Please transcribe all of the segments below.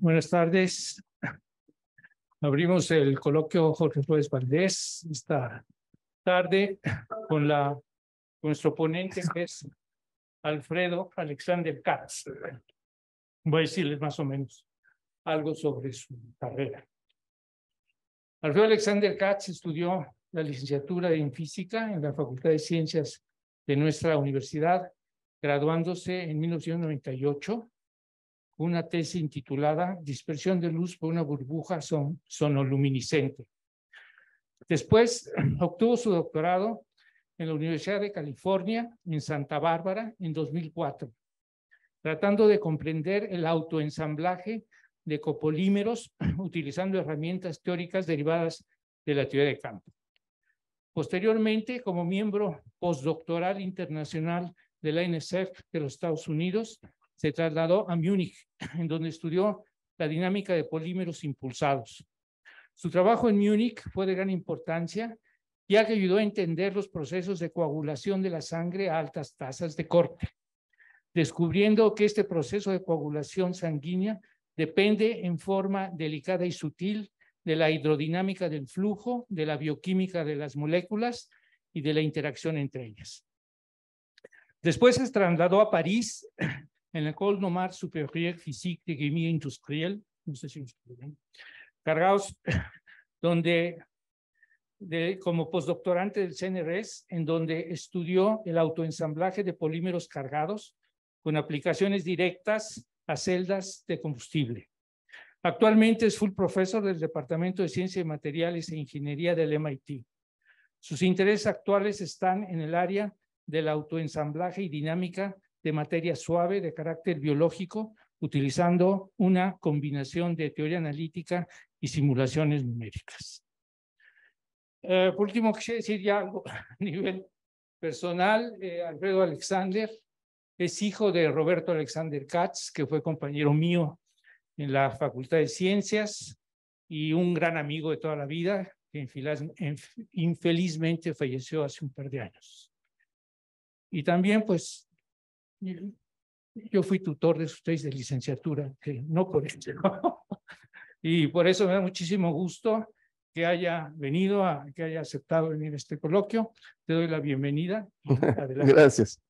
Buenas tardes. Abrimos el coloquio Jorge Flores Valdés esta tarde con, la, con nuestro ponente que es Alfredo Alexander Katz. Voy a decirles más o menos algo sobre su carrera. Alfredo Alexander Katz estudió la licenciatura en física en la Facultad de Ciencias de nuestra universidad, graduándose en 1998 una tesis intitulada Dispersión de luz por una burbuja son sonoluminiscente. Después obtuvo su doctorado en la Universidad de California, en Santa Bárbara, en 2004, tratando de comprender el autoensamblaje de copolímeros utilizando herramientas teóricas derivadas de la teoría de campo. Posteriormente, como miembro postdoctoral internacional de la NSF de los Estados Unidos, se trasladó a Múnich, en donde estudió la dinámica de polímeros impulsados. Su trabajo en Múnich fue de gran importancia, ya que ayudó a entender los procesos de coagulación de la sangre a altas tasas de corte, descubriendo que este proceso de coagulación sanguínea depende en forma delicada y sutil de la hidrodinámica del flujo, de la bioquímica de las moléculas y de la interacción entre ellas. Después se trasladó a París, en la École Nomar superior Physique de Chimie no sé si cargados, donde de, como postdoctorante del CNRS, en donde estudió el autoensamblaje de polímeros cargados con aplicaciones directas a celdas de combustible. Actualmente es full profesor del Departamento de Ciencia de Materiales e Ingeniería del MIT. Sus intereses actuales están en el área del autoensamblaje y dinámica de materia suave de carácter biológico utilizando una combinación de teoría analítica y simulaciones numéricas. Eh, por último, quisiera decir ya algo a nivel personal. Eh, Alfredo Alexander es hijo de Roberto Alexander Katz, que fue compañero mío en la Facultad de Ciencias y un gran amigo de toda la vida, que infelizmente falleció hace un par de años. Y también, pues, Yo fui tutor de ustedes de licenciatura, que no por eso. Este, y por eso me da muchísimo gusto que haya venido, a, que haya aceptado venir a este coloquio. Te doy la bienvenida. Gracias.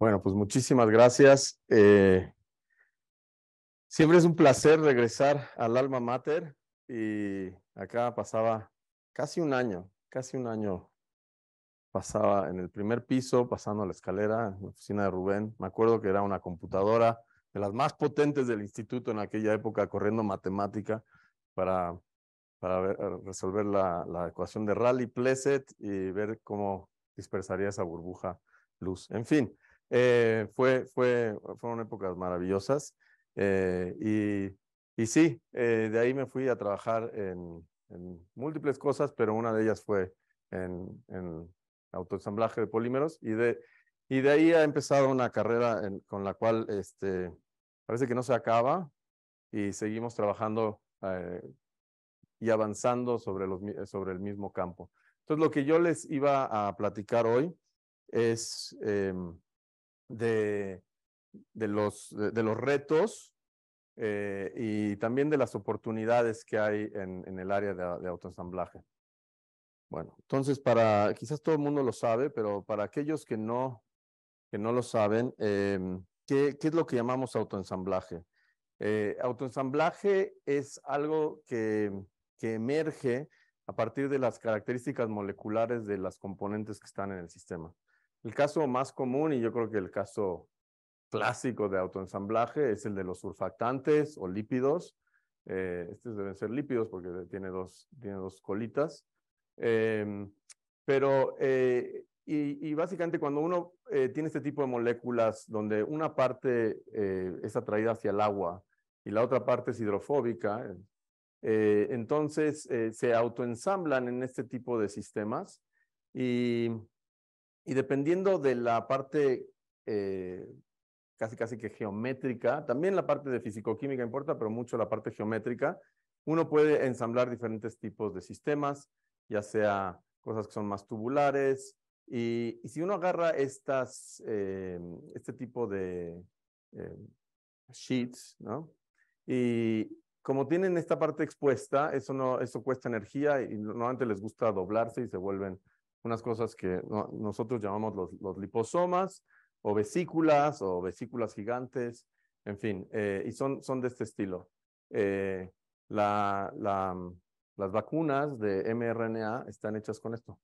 Bueno, pues muchísimas gracias. Eh, siempre es un placer regresar al alma mater y acá pasaba casi un año, casi un año pasaba en el primer piso, pasando la escalera, en la oficina de Rubén. Me acuerdo que era una computadora de las más potentes del instituto en aquella época, corriendo matemática para, para eh, resolver la, ecuación de Rally pleset y ver cómo dispersaría esa burbuja luz. En fin, eh, fue, fue, fueron épocas maravillosas. Eh, y, sí, de ahí me fui a trabajar en, en múltiples cosas, pero una de ellas fue en, autoensamblaje de polímeros y de, y de ahí ha empezado una carrera con la cual este, parece que no se acaba y seguimos trabajando eh, y avanzando sobre, los, sobre el mismo campo. Entonces, lo que yo les iba a platicar hoy es em, de, de, los, de los retos eh, y también de las oportunidades que hay en, el área de, autoensamblaje. Bueno, entonces para, quizás todo el mundo lo sabe, pero para aquellos que no, que no lo saben, em, ¿qué, ¿qué, es lo que llamamos autoensamblaje? Eh, autoensamblaje es algo que, que emerge a partir de las características moleculares de las componentes que están en el sistema. El caso más común, y yo creo que el caso clásico de autoensamblaje es el de los surfactantes o lípidos. Eh, estos deben ser lípidos porque tiene dos, tiene dos colitas. Em, pero, eh, y, básicamente cuando uno eh, tiene este tipo de moléculas donde una parte es atraída hacia el agua y la otra parte es hidrofóbica, entonces se autoensamblan en este tipo de sistemas y, y dependiendo de la parte casi que geométrica. También la parte de fisicoquímica importa, pero mucho la parte geométrica. Uno puede ensamblar diferentes tipos de sistemas, ya sea cosas que son más tubulares. Y, si uno agarra estas, eh, este tipo de eh, sheets, Y como tienen esta parte expuesta, eso, cuesta energía y normalmente les gusta doblarse y se vuelven unas cosas que nosotros llamamos los liposomas o vesículas o vesículas gigantes, en fin, eh, y son, de este estilo. Eh, mm, las vacunas de mRNA están hechas con esto,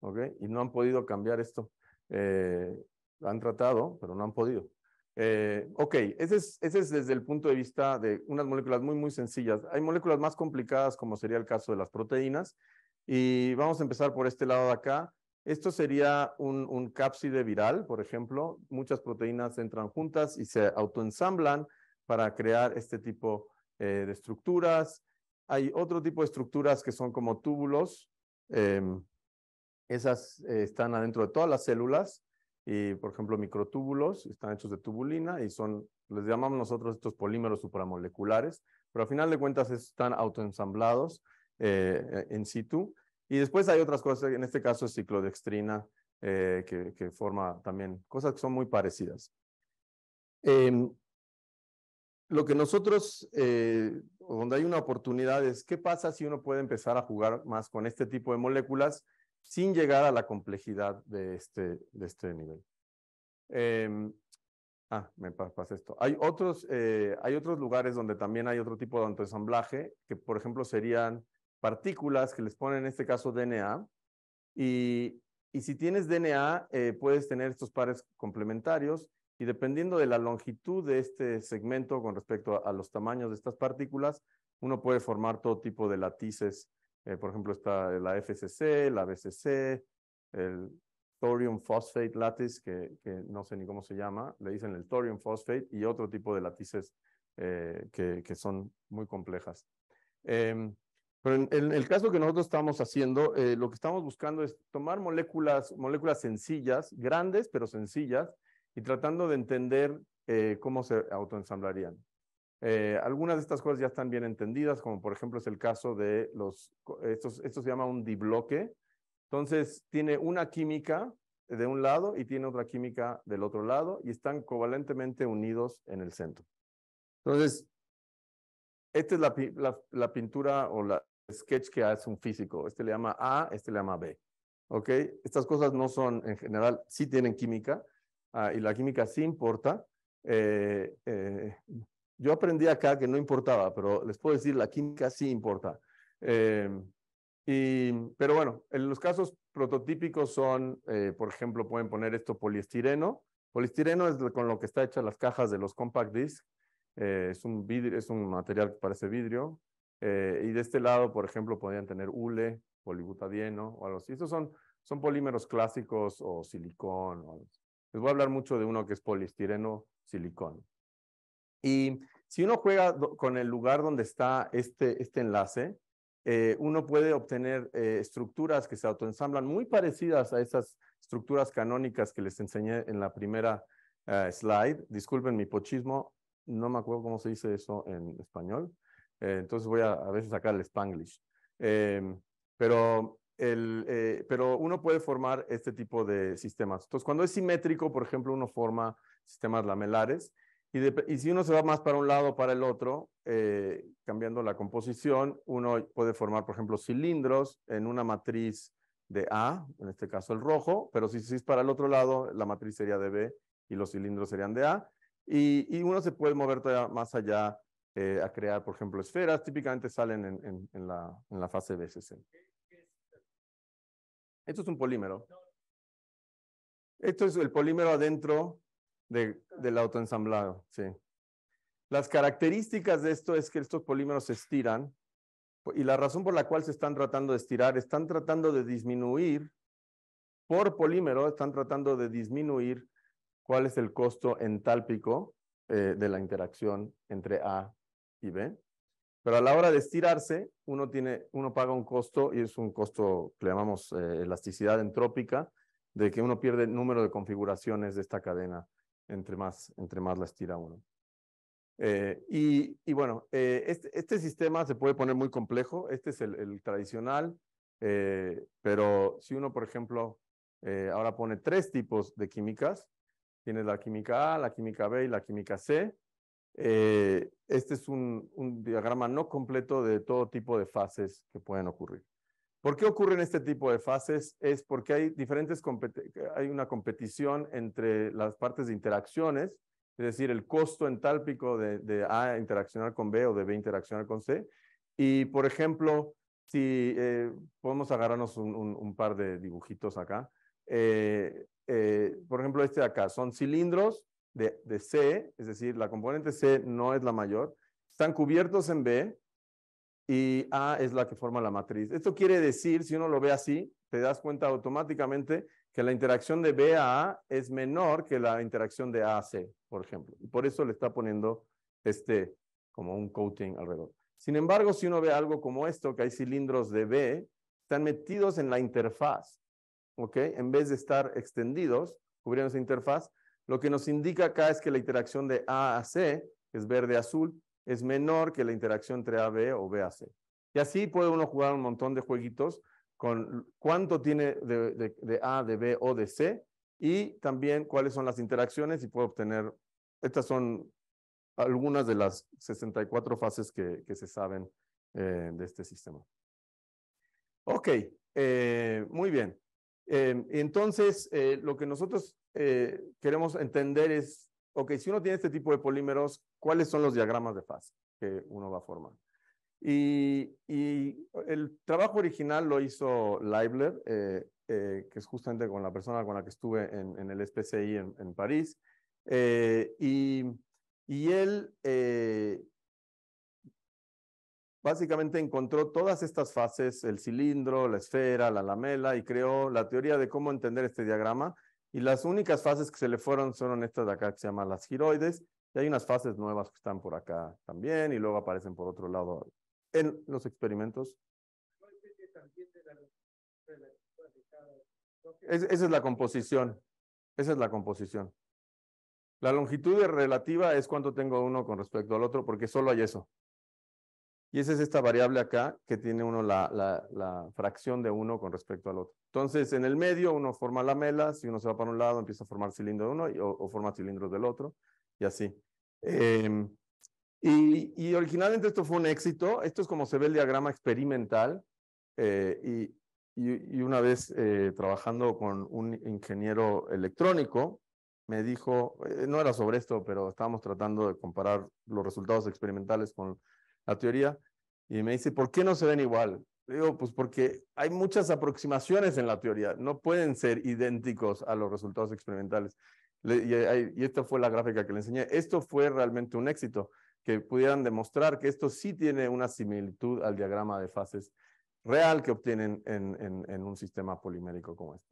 ¿ok? Y no han podido cambiar esto. Eh, han tratado, pero no han podido. ok, ese es, ese es, desde el punto de vista de unas moléculas muy, muy sencillas. Hay moléculas más complicadas, como sería el caso de las proteínas, y vamos a empezar por este lado de acá. Esto sería un, cápside viral, por ejemplo. Muchas proteínas entran juntas y se autoensamblan para crear este tipo eh, de estructuras. Hay otro tipo de estructuras que son como túbulos. Em, esas eh, están adentro de todas las células y, por ejemplo, microtúbulos están hechos de tubulina y son, les llamamos nosotros estos polímeros supramoleculares, pero al final de cuentas están autoensamblados eh, en situ y después hay otras cosas, en este caso ciclodextrina, eh, que, que, forma también cosas que son muy parecidas. Em, lo que nosotros, eh, donde hay una oportunidad es qué pasa si uno puede empezar a jugar más con este tipo de moléculas sin llegar a la complejidad de este, de este nivel. Em, ah, me pasa esto. Hay otros, eh, hay otros lugares donde también hay otro tipo de autoensamblaje, que por ejemplo serían partículas que les ponen en este caso DNA. Y, y si tienes DNA, eh, puedes tener estos pares complementarios y dependiendo de la longitud de este segmento con respecto a, los tamaños de estas partículas, uno puede formar todo tipo de latices. Eh, por ejemplo, está la FCC, la BCC, el thorium phosphate lattice, que, que, no sé ni cómo se llama, le dicen el thorium phosphate, y otro tipo de latices eh, que, que, son muy complejas. Em, pero en, el caso que nosotros estamos haciendo, eh, lo que estamos buscando es tomar moléculas, moléculas sencillas, grandes pero sencillas, y tratando de entender eh, cómo se autoensamblarían. Eh, algunas de estas cosas ya están bien entendidas, como por ejemplo es el caso de los, estos, esto se llama un dibloque. Entonces, tiene una química de un lado y tiene otra química del otro lado y están covalentemente unidos en el centro. Entonces, esta es la, la pintura o la, sketch que hace un físico. Este le llama A, este le llama B. ¿Ok? Estas cosas no son, en general, sí tienen química ah, y la química sí importa. Eh, eh, yo aprendí acá que no importaba, pero les puedo decir, la química sí importa. Eh, y, pero bueno, en los casos prototípicos son, por ejemplo, pueden poner esto poliestireno. Poliestireno es con lo que está hecha las cajas de los compact discs. es, un vidrio, es un material que parece vidrio, eh, y de este lado, por ejemplo, podrían tener hule, polibutadieno o algo así. Estos son, polímeros clásicos o silicón. Les voy a hablar mucho de uno que es poliestireno silicón. Y si uno juega con el lugar donde está este, este enlace, eh, uno puede obtener eh, estructuras que se autoensamblan muy parecidas a esas estructuras canónicas que les enseñé en la primera slide. Disculpen mi pochismo, no me acuerdo cómo se dice eso en español. Eh, entonces voy a a veces sacar em, el spanglish. Eh, pero, pero uno puede formar este tipo de sistemas. Entonces, cuando es simétrico, por ejemplo, uno forma sistemas lamelares. Y, si uno se va más para un lado o para el otro, eh, cambiando la composición, uno puede formar, por ejemplo, cilindros en una matriz de A, en este caso el rojo, pero si, se es para el otro lado, la matriz sería de B y los cilindros serían de A. Y, y, uno se puede mover todavía más allá eh, a crear, por ejemplo, esferas, típicamente salen en, la, en la, fase BCC. Esto es un polímero. Esto es el polímero adentro de, del autoensamblado. Sí. Las características de esto es que estos polímeros se estiran y la razón por la cual se están tratando de estirar, están tratando de disminuir, por polímero, están tratando de disminuir cuál es el costo entálpico eh, de la interacción entre A y pero a la hora de estirarse, uno, tiene, uno paga un costo y es un costo que le llamamos eh, elasticidad entrópica, de que uno pierde el número de configuraciones de esta cadena entre más, entre más la estira uno. Eh, y, y, bueno, eh, este, este, sistema se puede poner muy complejo, este es el, el tradicional, pero si uno, por ejemplo, ahora pone tres tipos de químicas, tiene la química A, la química B y la química C, eh, este es un, diagrama no completo de todo tipo de fases que pueden ocurrir. ¿Por qué ocurren este tipo de fases? Es porque hay diferentes hay una competición entre las partes de interacciones, es decir, el costo entálpico de, de A interaccionar con B o de B interaccionar con C. Y, por ejemplo, si eh, podemos agarrarnos un, par de dibujitos acá. Eh, por ejemplo, este de acá son cilindros de, C, es decir, la componente C no es la mayor, están cubiertos en B y A es la que forma la matriz. Esto quiere decir, si uno lo ve así, te das cuenta automáticamente que la interacción de B a A es menor que la interacción de A a C, por ejemplo. Y por eso le está poniendo este como un coating alrededor. Sin embargo, si uno ve algo como esto, que hay cilindros de B, están metidos en la interfaz, ¿ok? En vez de estar extendidos, cubriendo esa interfaz, lo que nos indica acá es que la interacción de A a C, que es verde-azul, es menor que la interacción entre A, B o B a C. Y así puede uno jugar un montón de jueguitos con cuánto tiene de, A, de B o de C y también cuáles son las interacciones y puede obtener, estas son algunas de las 64 fases que, se saben eh, de este sistema. Ok, eh, muy bien. Em, entonces, eh, lo que nosotros eh, queremos entender es, ok, si uno tiene este tipo de polímeros, ¿cuáles son los diagramas de fase que uno va a formar? Y, el trabajo original lo hizo Leibler, eh, que es justamente con la persona con la que estuve en, el SPCI en, París. y él básicamente encontró todas estas fases, el cilindro, la esfera, la lamela, y creó la teoría de cómo entender este diagrama. Y las únicas fases que se le fueron son estas de acá que se llaman las giroides, y hay unas fases nuevas que están por acá también, y luego aparecen por otro lado en los experimentos. esa es la composición. Esa es la composición. La longitud relativa es cuánto tengo uno con respecto al otro, porque solo hay eso. Y esa es esta variable acá que tiene uno la, la, fracción de uno con respecto al otro. Entonces, en el medio uno forma lamelas, si uno se va para un lado empieza a formar cilindro de uno o, forma cilindros del otro, y así. Em, y, originalmente esto fue un éxito, esto es como se ve el diagrama experimental, eh, y, una vez eh, trabajando con un ingeniero electrónico, me dijo, eh, no era sobre esto, pero estábamos tratando de comparar los resultados experimentales con la teoría, y me dice, ¿por qué no se ven igual? digo, pues porque hay muchas aproximaciones en la teoría, no pueden ser idénticos a los resultados experimentales. y, esta fue la gráfica que le enseñé. Esto fue realmente un éxito, que pudieran demostrar que esto sí tiene una similitud al diagrama de fases real que obtienen en, un sistema polimérico como este.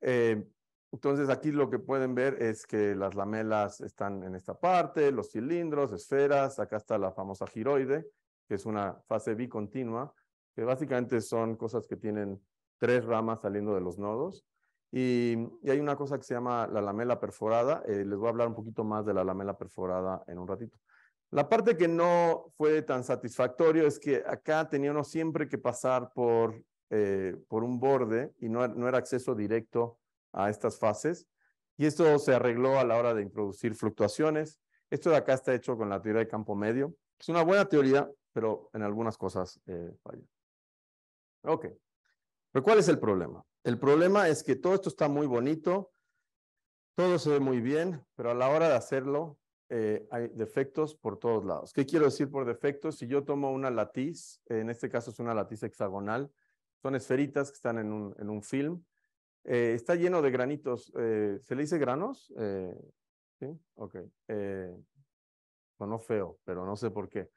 Eh, entonces aquí lo que pueden ver es que las lamelas están en esta parte, los cilindros, esferas, acá está la famosa giroide, que es una fase bicontinua, que básicamente son cosas que tienen tres ramas saliendo de los nodos. Y, hay una cosa que se llama la lamela perforada. Eh, les voy a hablar un poquito más de la lamela perforada en un ratito. La parte que no fue tan satisfactorio es que acá tenía uno siempre que pasar por, eh, un borde y no, no era acceso directo a estas fases. Y esto se arregló a la hora de introducir fluctuaciones. Esto de acá está hecho con la teoría de campo medio. Es una buena teoría, pero en algunas cosas eh, falla. Ok. Pero ¿cuál es el problema? El problema es que todo esto está muy bonito, todo se ve muy bien, pero a la hora de hacerlo eh, hay defectos por todos lados. ¿Qué quiero decir por defectos? Si yo tomo una latiz, en este caso es una latiz hexagonal, son esferitas que están en un, en un film, eh, está lleno de granitos. Eh, ¿Se le dice granos? Eh, sí, ok. Eh, sonó feo, pero no sé por qué.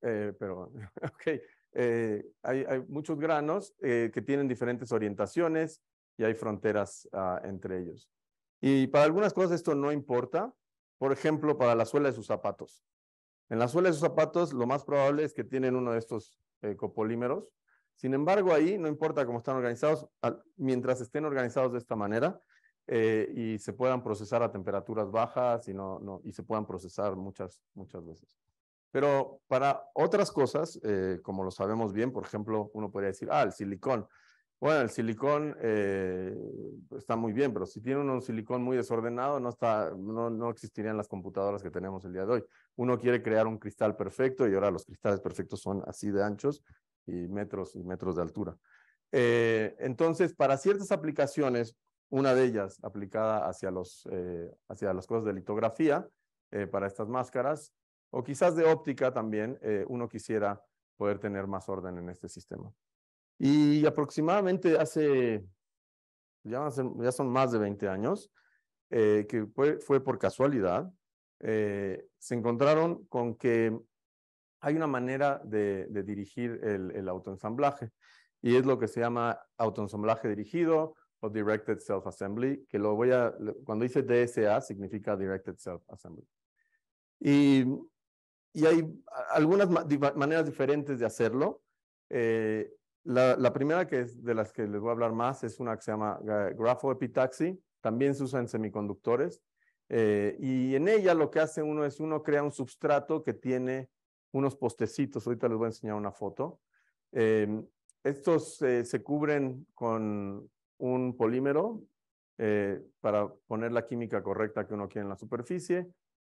pero, ok. Hay, muchos granos que tienen diferentes orientaciones y hay fronteras ah, entre ellos. Y para algunas cosas esto no importa. Por ejemplo, para la suela de sus zapatos. En la suela de sus zapatos, lo más probable es que tienen uno de estos copolímeros sin embargo, ahí no importa cómo están organizados, mientras estén organizados de esta manera eh, y se puedan procesar a temperaturas bajas y, no, y se puedan procesar muchas, muchas veces. Pero para otras cosas, eh, como lo sabemos bien, por ejemplo, uno podría decir, ah, el silicón. Bueno, el silicón eh, está muy bien, pero si tiene un silicón muy desordenado, no, está, no, no, existirían las computadoras que tenemos el día de hoy. Uno quiere crear un cristal perfecto y ahora los cristales perfectos son así de anchos y metros y metros de altura. Eh, entonces, para ciertas aplicaciones, una de ellas aplicada hacia, los, eh, hacia las cosas de litografía eh, para estas máscaras, o quizás de óptica también, uno quisiera poder tener más orden en este sistema. Y aproximadamente hace, ya, son más de 20 años, que fue, fue por casualidad, se encontraron con que hay una manera de, dirigir el, autoensamblaje y es lo que se llama autoensamblaje dirigido o Directed Self Assembly, que lo voy a, cuando dice DSA significa Directed Self Assembly. Y, y hay algunas maneras diferentes de hacerlo. Eh, la, primera que es de las que les voy a hablar más es una que se llama Grafo Epitaxi. también se usa en semiconductores. Eh, y en ella lo que hace uno es uno crea un substrato que tiene unos postecitos, ahorita les voy a enseñar una foto. Em, estos eh, se cubren con un polímero eh, para poner la química correcta que uno quiere en la superficie.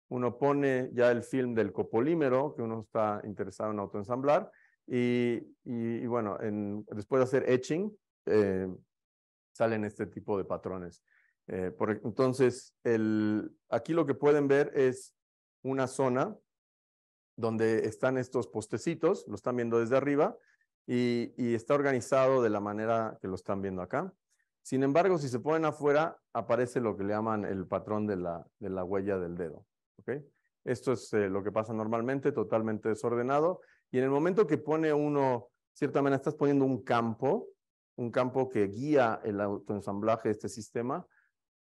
Uno pone ya el film del copolímero que uno está interesado en autoensamblar. Y, y, bueno, en, después de hacer etching, eh, salen este tipo de patrones. por, e-, entonces, el, aquí lo que pueden ver es una zona donde están estos postecitos, lo están viendo desde arriba, y, está organizado de la manera que lo están viendo acá. Sin embargo, si se ponen afuera, aparece lo que le llaman el patrón de la, de la huella del dedo. Esto es eh, lo que pasa normalmente, totalmente desordenado. Y en el momento que pone uno, cierta manera, estás poniendo un campo, un campo que guía el autoensamblaje de este sistema,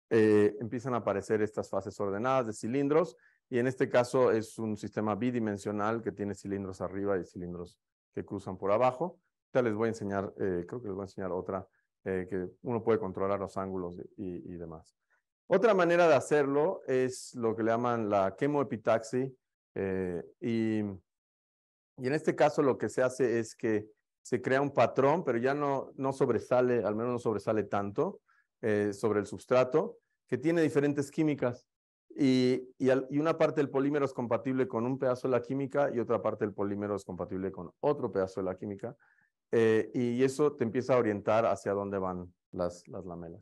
eh, empiezan a aparecer estas fases ordenadas de cilindros y en este caso es un sistema bidimensional que tiene cilindros arriba y cilindros que cruzan por abajo. Ya les voy a enseñar, eh, creo que les voy a enseñar otra, eh, que uno puede controlar los ángulos y, demás. Otra manera de hacerlo es lo que le llaman la chemoepitaxi. Eh, y, y en este caso lo que se hace es que se crea un patrón, pero ya no, no sobresale, al menos no sobresale tanto sobre el sustrato, que tiene diferentes químicas. Y, una parte del polímero es compatible con un pedazo de la química y otra parte del polímero es compatible con otro pedazo de la química. Eh, y eso te empieza a orientar hacia dónde van las, lamelas.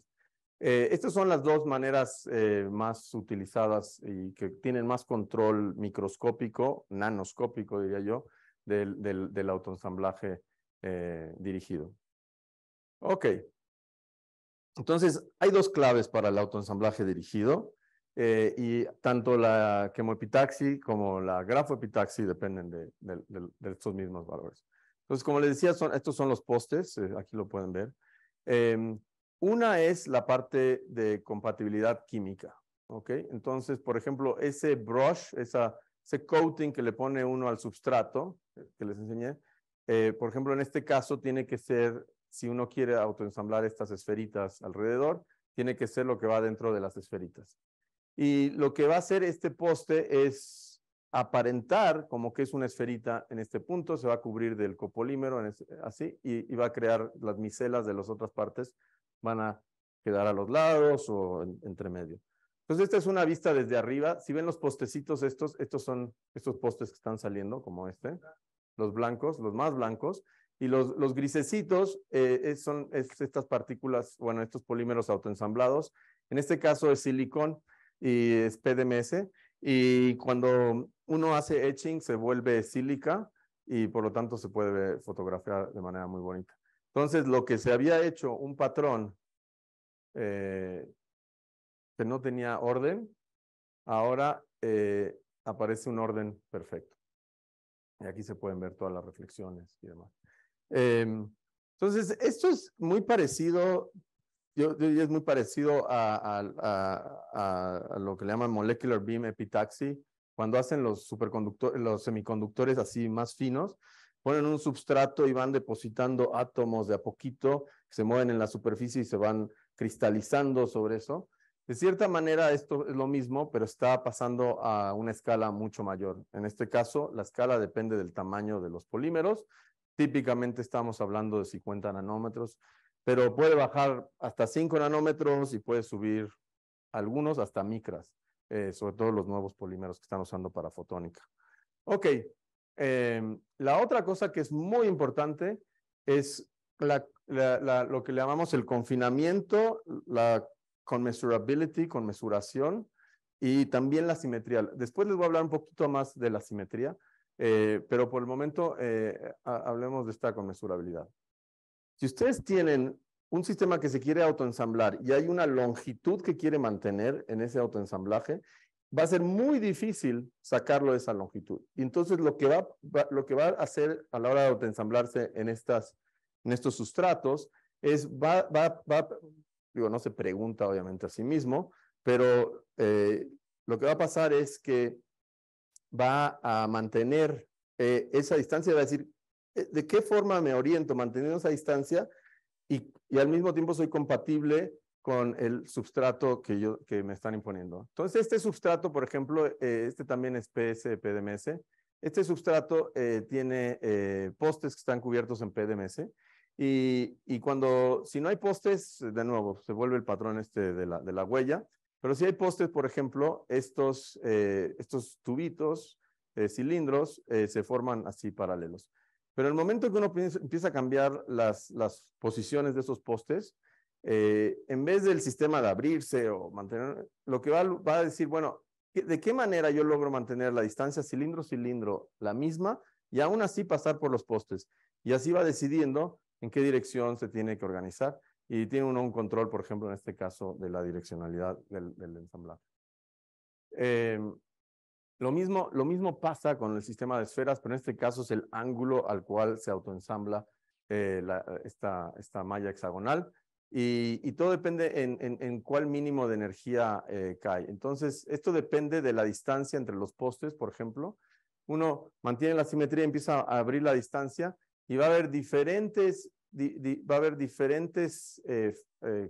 Eh, estas son las dos maneras eh, más utilizadas y que tienen más control microscópico, nanoscópico, diría yo, del, del, del autoensamblaje dirigido. Ok. Entonces, hay dos claves para el autoensamblaje dirigido. Eh, y tanto la chemoepitaxi como la grafoepitaxi dependen de, estos mismos valores. Entonces, como les decía, estos son los postes, eh, aquí lo pueden ver. Em, una es la parte de compatibilidad química, ¿ok? Entonces, por ejemplo, ese brush, ese coating que le pone uno al substrato, eh, que les enseñé, por ejemplo, en este caso tiene que ser, si uno quiere autoensamblar estas esferitas alrededor, tiene que ser lo que va dentro de las esferitas. Y lo que va a hacer este poste es aparentar como que es una esferita en este punto, se va a cubrir del copolímero, así, y, va a crear las micelas de las otras partes, van a quedar a los lados o entre medio. Entonces, esta es una vista desde arriba. Si ven los postecitos estos, estos son estos postes que están saliendo, como este, los blancos, los más blancos, y los, los grisecitos eh, son estas partículas, bueno, estos polímeros autoensamblados. En este caso es silicón y es PDMS. Y cuando uno hace etching se vuelve sílica y por lo tanto se puede fotografiar de manera muy bonita. Entonces, lo que se había hecho, un patrón eh, que no tenía orden, ahora eh, aparece un orden perfecto. Y aquí se pueden ver todas las reflexiones y demás. Em, entonces, esto es muy parecido es muy parecido a, lo que le llaman molecular beam epitaxy. Cuando hacen los los semiconductores así más finos, ponen un substrato y van depositando átomos de a poquito, se mueven en la superficie y se van cristalizando sobre eso. De cierta manera, esto es lo mismo, pero está pasando a una escala mucho mayor. En este caso, la escala depende del tamaño de los polímeros. Típicamente estamos hablando de 50 nanómetros pero puede bajar hasta 5 nanómetros y puede subir algunos hasta micras, eh, sobre todo los nuevos polímeros que están usando para fotónica. Ok, em, la otra cosa que es muy importante es lo que le llamamos el confinamiento, la conmesurability, conmesuración y también la simetría. Después les voy a hablar un poquito más de la simetría, eh, pero por el momento eh, hablemos de esta conmesurabilidad. Si ustedes tienen un sistema que se quiere autoensamblar y hay una longitud que quiere mantener en ese autoensamblaje, va a ser muy difícil sacarlo de esa longitud. Y entonces lo que va, a hacer a la hora de autoensamblarse en, estos sustratos es, va, digo, no se pregunta obviamente a sí mismo, pero eh, lo que va a pasar es que va a mantener eh, esa distancia, va a decir, eh, de qué forma me oriento manteniendo esa distancia y, al mismo tiempo soy compatible con el substrato que, yo, que me están imponiendo. Entonces, este substrato, por ejemplo, eh, este también es PS, PDMS. Este substrato eh, tiene postes que están cubiertos en PDMS. Y, y, cuando, si no hay postes, de nuevo, se vuelve el patrón este de la, de la huella. Pero si hay postes, por ejemplo, estos, estos tubitos, cilindros, se forman así paralelos. Pero el momento que uno empieza a cambiar las, posiciones de esos postes, eh, en vez del sistema de abrirse o mantener, lo que va, a decir, bueno, ¿de qué manera yo logro mantener la distancia cilindro-cilindro la misma y aún así pasar por los postes? Y así va decidiendo en qué dirección se tiene que organizar y tiene uno un control, por ejemplo, en este caso, de la direccionalidad del, ensamblaje. Em, lo mismo, lo pasa con el sistema de esferas, pero en este caso es el ángulo al cual se autoensambla eh, eh, esta, malla hexagonal. Y, todo depende en, cuál mínimo de energía eh, cae. Entonces, esto depende de la distancia entre los postes, por ejemplo. Uno mantiene la simetría, empieza a abrir la distancia y va a haber diferentes, va a haber diferentes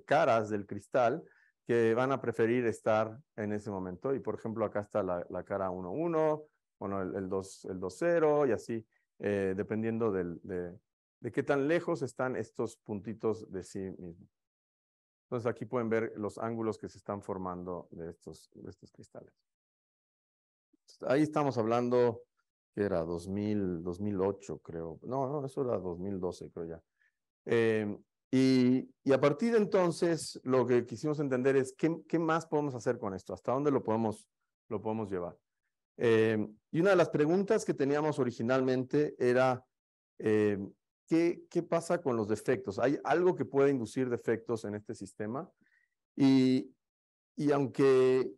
caras del cristal que van a preferir estar en ese momento. Y por ejemplo, acá está la, la cara 1-1, bueno, el, el 2-0 y así, eh, dependiendo del, de, de qué tan lejos están estos puntitos de sí mismo. Entonces aquí pueden ver los ángulos que se están formando de estos, de estos cristales. Ahí estamos hablando que era 2000, 2008, creo. No, no, eso era 2012, creo ya. Eh, y, a partir de entonces, lo que quisimos entender es qué, más podemos hacer con esto, hasta dónde lo podemos, llevar. Eh, y una de las preguntas que teníamos originalmente era, eh, ¿qué, pasa con los defectos? ¿Hay algo que puede inducir defectos en este sistema? Y, aunque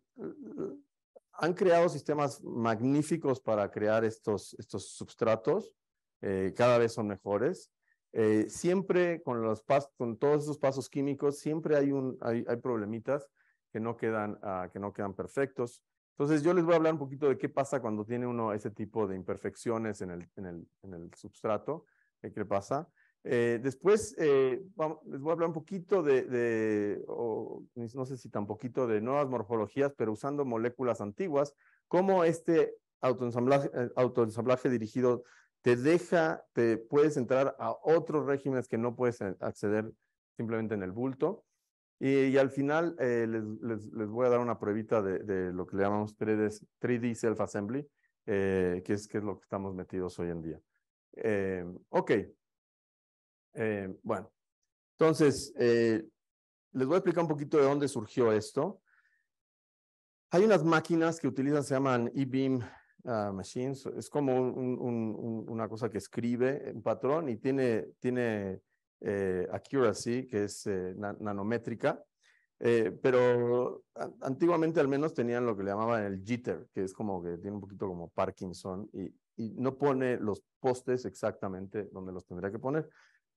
han creado sistemas magníficos para crear estos, estos substratos, eh, cada vez son mejores, eh, siempre con, los con todos esos pasos químicos, siempre hay, un, hay, hay problemitas que no, quedan, ah, que no quedan perfectos. Entonces yo les voy a hablar un poquito de qué pasa cuando tiene uno ese tipo de imperfecciones en el, en el, en el substrato, eh, qué pasa. Eh, después les voy a hablar un poquito de, no sé si tan poquito, de nuevas morfologías, pero usando moléculas antiguas, cómo este autoensamblaje, autoensamblaje dirigido te deja, te puedes entrar a otros regímenes que no puedes acceder simplemente en el bulto. Y, al final eh, les, voy a dar una pruebita de, lo que le llamamos 3D, Self-Assembly, eh, que, es, que es lo que estamos metidos hoy en día. Eh, ok. bueno, entonces, les voy a explicar un poquito de dónde surgió esto. Hay unas máquinas que utilizan, se llaman eBeam, Ah, machines. Es como una cosa que escribe un patrón y tiene, tiene eh, accuracy, que es eh, nanométrica. Eh, pero antiguamente al menos tenían lo que le llamaban el jitter, que es como que tiene un poquito como Parkinson y, y no pone los postes exactamente donde los tendría que poner.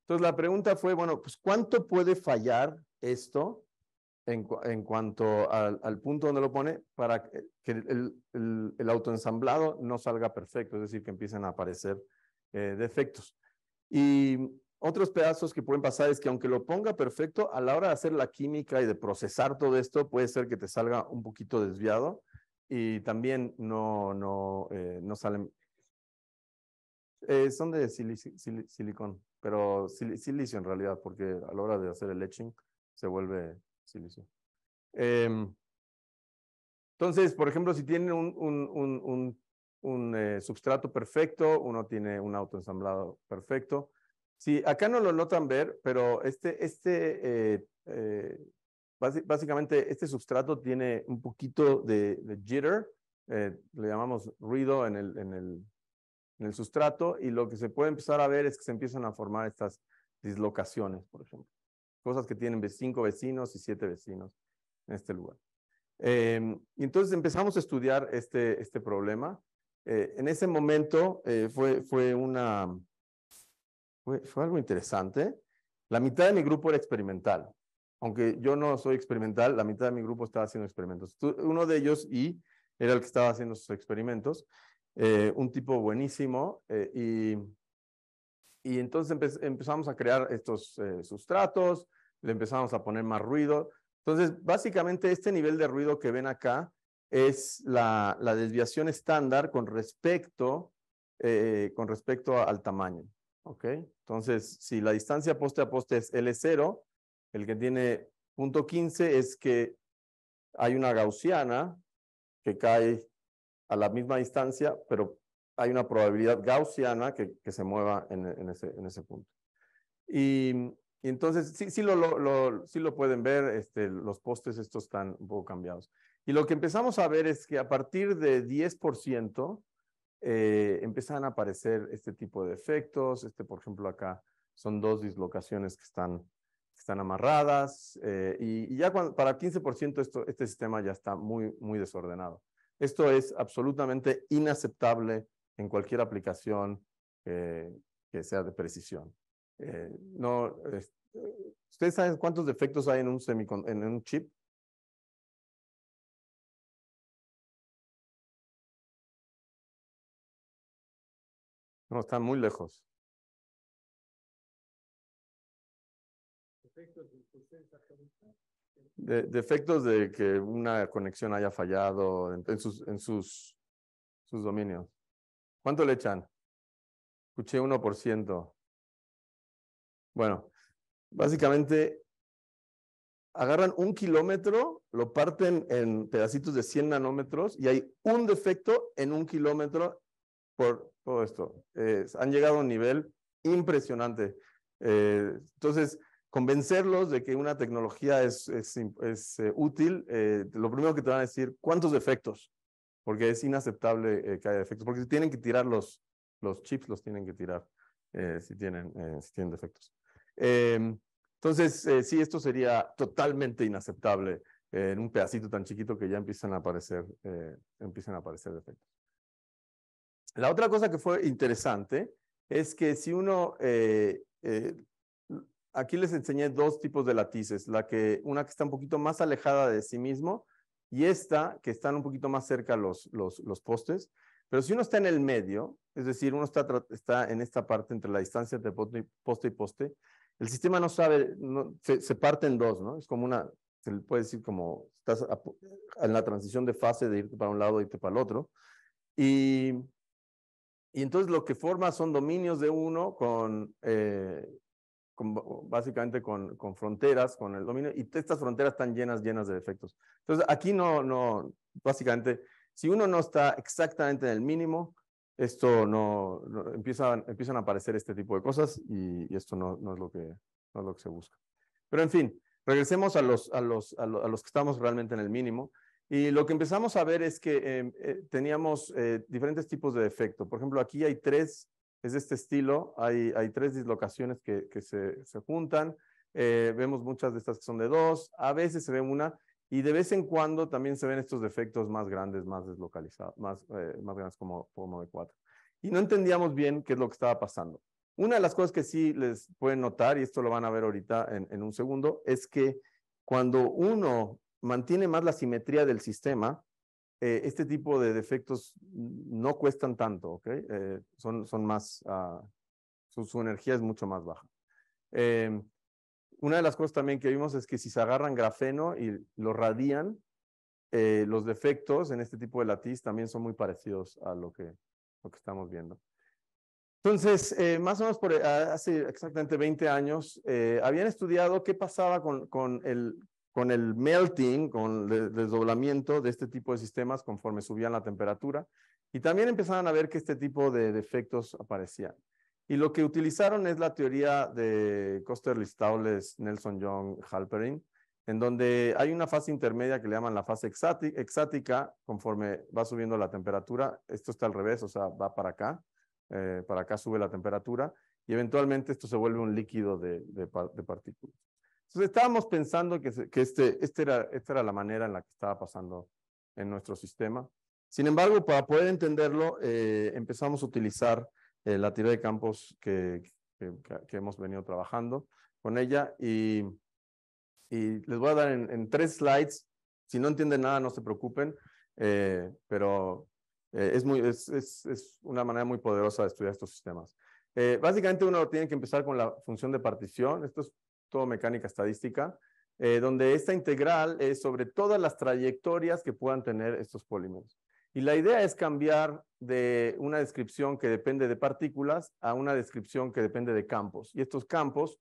Entonces la pregunta fue, bueno, pues ¿cuánto puede fallar esto en, cuanto al, punto donde lo pone para que el, autoensamblado no salga perfecto, es decir, que empiecen a aparecer eh, defectos. Y otros pedazos que pueden pasar es que aunque lo ponga perfecto, a la hora de hacer la química y de procesar todo esto, puede ser que te salga un poquito desviado y también no, no, eh, no salen. Eh, son de silicón, pero silicio en realidad, porque a la hora de hacer el etching se vuelve Em, entonces, por ejemplo, si tienen un, un, eh, substrato perfecto, uno tiene un autoensamblado perfecto. Sí, acá no lo notan ver, pero este, este eh, eh, básicamente este substrato tiene un poquito de, jitter, le llamamos ruido en el, en, el, en el sustrato, y lo que se puede empezar a ver es que se empiezan a formar estas dislocaciones, por ejemplo cosas que tienen cinco vecinos y siete vecinos en este lugar. Em, y entonces empezamos a estudiar este, este problema. Eh, en ese momento eh, fue, fue, una, fue, fue, algo interesante. La mitad de mi grupo era experimental. Aunque yo no soy experimental, la mitad de mi grupo estaba haciendo experimentos. uno de ellos, y era el que estaba haciendo sus experimentos. Eh, un tipo buenísimo. y, y entonces empezamos a crear estos sustratos, le empezamos a poner más ruido. Entonces, básicamente este nivel de ruido que ven acá es la, la desviación estándar con respecto, eh, con respecto al tamaño. ¿okay? Entonces, si la distancia poste a poste es L0, el que tiene punto 15 es que hay una gaussiana que cae a la misma distancia, pero hay una probabilidad gaussiana que, que se mueva en, en, ese, en ese punto. Y y entonces, sí, sí, lo, sí lo pueden ver, este, los postes estos están un poco cambiados. Y lo que empezamos a ver es que a partir de 10% eh, empiezan a aparecer este tipo de efectos. Este, por ejemplo, acá son dos dislocaciones que están, que están amarradas. Eh, y, ya para 15% esto, este sistema ya está muy, muy desordenado. Esto es absolutamente inaceptable en cualquier aplicación eh, que sea de precisión. Eh, no, ¿Ustedes saben cuántos defectos hay en un, en un chip? No, están muy lejos. defectos de que una conexión haya fallado en, sus, en sus, sus dominios. ¿Cuánto le echan? Escuché 1%. Bueno, Básicamente, agarran un kilómetro, lo parten en pedacitos de 100 nanómetros y hay un defecto en un kilómetro por todo esto. han llegado a un nivel impresionante. Eh, entonces, convencerlos de que una tecnología es, es, eh, útil, eh, lo primero que te van a decir, ¿cuántos defectos? Porque es inaceptable que haya defectos, porque tienen que tirar los, los chips, los tienen que tirar si, tienen, si tienen defectos. Em, entonces, eh, sí, esto sería totalmente inaceptable en un pedacito tan chiquito que ya empiezan a aparecer, eh, empiezan a aparecer defectos. La otra cosa que fue interesante es que si uno, eh, aquí les enseñé dos tipos de latices, la que, una que está un poquito más alejada de sí mismo y esta que están un poquito más cerca los, postes. Pero si uno está en el medio, es decir, uno está, está en esta parte entre la distancia entre poste y poste, el sistema no sabe, se, parte en dos, ¿no? Es como una, se puede decir como, estás en la transición de fase de irte para un lado, irte para el otro. Y, y entonces lo que forma son dominios de uno con, eh, básicamente con, con, fronteras, con el dominio, y estas fronteras están llenas, llenas de defectos. Entonces aquí no, no, básicamente, si uno no está exactamente en el mínimo, esto no, empiezan, a aparecer este tipo de cosas y, esto no, es lo que, no es lo que se busca. Pero en fin, regresemos a los, que estamos realmente en el mínimo. Y lo que empezamos a ver es que em, eh, teníamos eh, diferentes tipos de defecto. Por ejemplo, aquí hay tres, es de este estilo, hay, tres dislocaciones que, se, se juntan. Eh, vemos muchas de estas que son de dos, a veces se ve una, y de vez en cuando también se ven estos defectos más grandes, más deslocalizados, más, eh, más grandes como, como de 4. Y no entendíamos bien qué es lo que estaba pasando. Una de las cosas que sí les pueden notar, y esto lo van a ver ahorita en, un segundo, es que cuando uno mantiene más la simetría del sistema, eh, este tipo de defectos no cuestan tanto, ¿ok? Eh, son, son más, ah, su, energía es mucho más baja. Eh, una de las cosas también que vimos es que si se agarran grafeno y lo radian, eh, los defectos en este tipo de latiz también son muy parecidos a lo que, lo que estamos viendo. Entonces, eh, más o menos por, eh, hace exactamente 20 años, habían estudiado qué pasaba con, con, el, con el melting, con el desdoblamiento de este tipo de sistemas conforme subían la temperatura. Y también empezaban a ver que este tipo de defectos aparecían. Y lo que utilizaron es la teoría de Coster Listables, Nelson john Halperin, en donde hay una fase intermedia que le llaman la fase exática, conforme va subiendo la temperatura. Esto está al revés, o sea, va para acá, eh, para acá sube la temperatura y eventualmente esto se vuelve un líquido de, partículas. Entonces estábamos pensando que, este, este, era, esta era la manera en la que estaba pasando en nuestro sistema. Sin embargo, para poder entenderlo, eh, empezamos a utilizar eh, la tira de campos que, hemos venido trabajando con ella. Y, les voy a dar en, tres slides. Si no entienden nada, no se preocupen, eh, pero eh, es, una manera muy poderosa de estudiar estos sistemas. básicamente uno tiene que empezar con la función de partición. Esto es todo mecánica estadística. donde esta integral es sobre todas las trayectorias que puedan tener estos polímeros. Y la idea es cambiar de una descripción que depende de partículas a una descripción que depende de campos. Y estos campos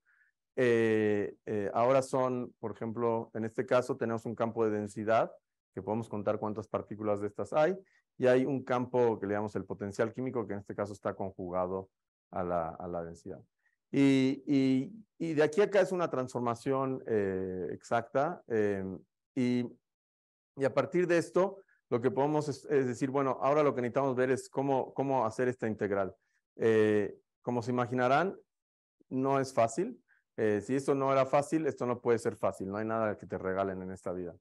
eh, eh, ahora son, por ejemplo, en este caso tenemos un campo de densidad, que podemos contar cuántas partículas de estas hay, y hay un campo que le llamamos el potencial químico, que en este caso está conjugado a la, densidad. Y, de aquí a acá es una transformación eh, exacta, y a partir de esto lo que podemos es, decir, bueno, ahora lo que necesitamos ver es cómo, cómo hacer esta integral. Eh, como se imaginarán, no es fácil. Eh, si esto no era fácil, esto no puede ser fácil. No hay nada que te regalen en esta vida.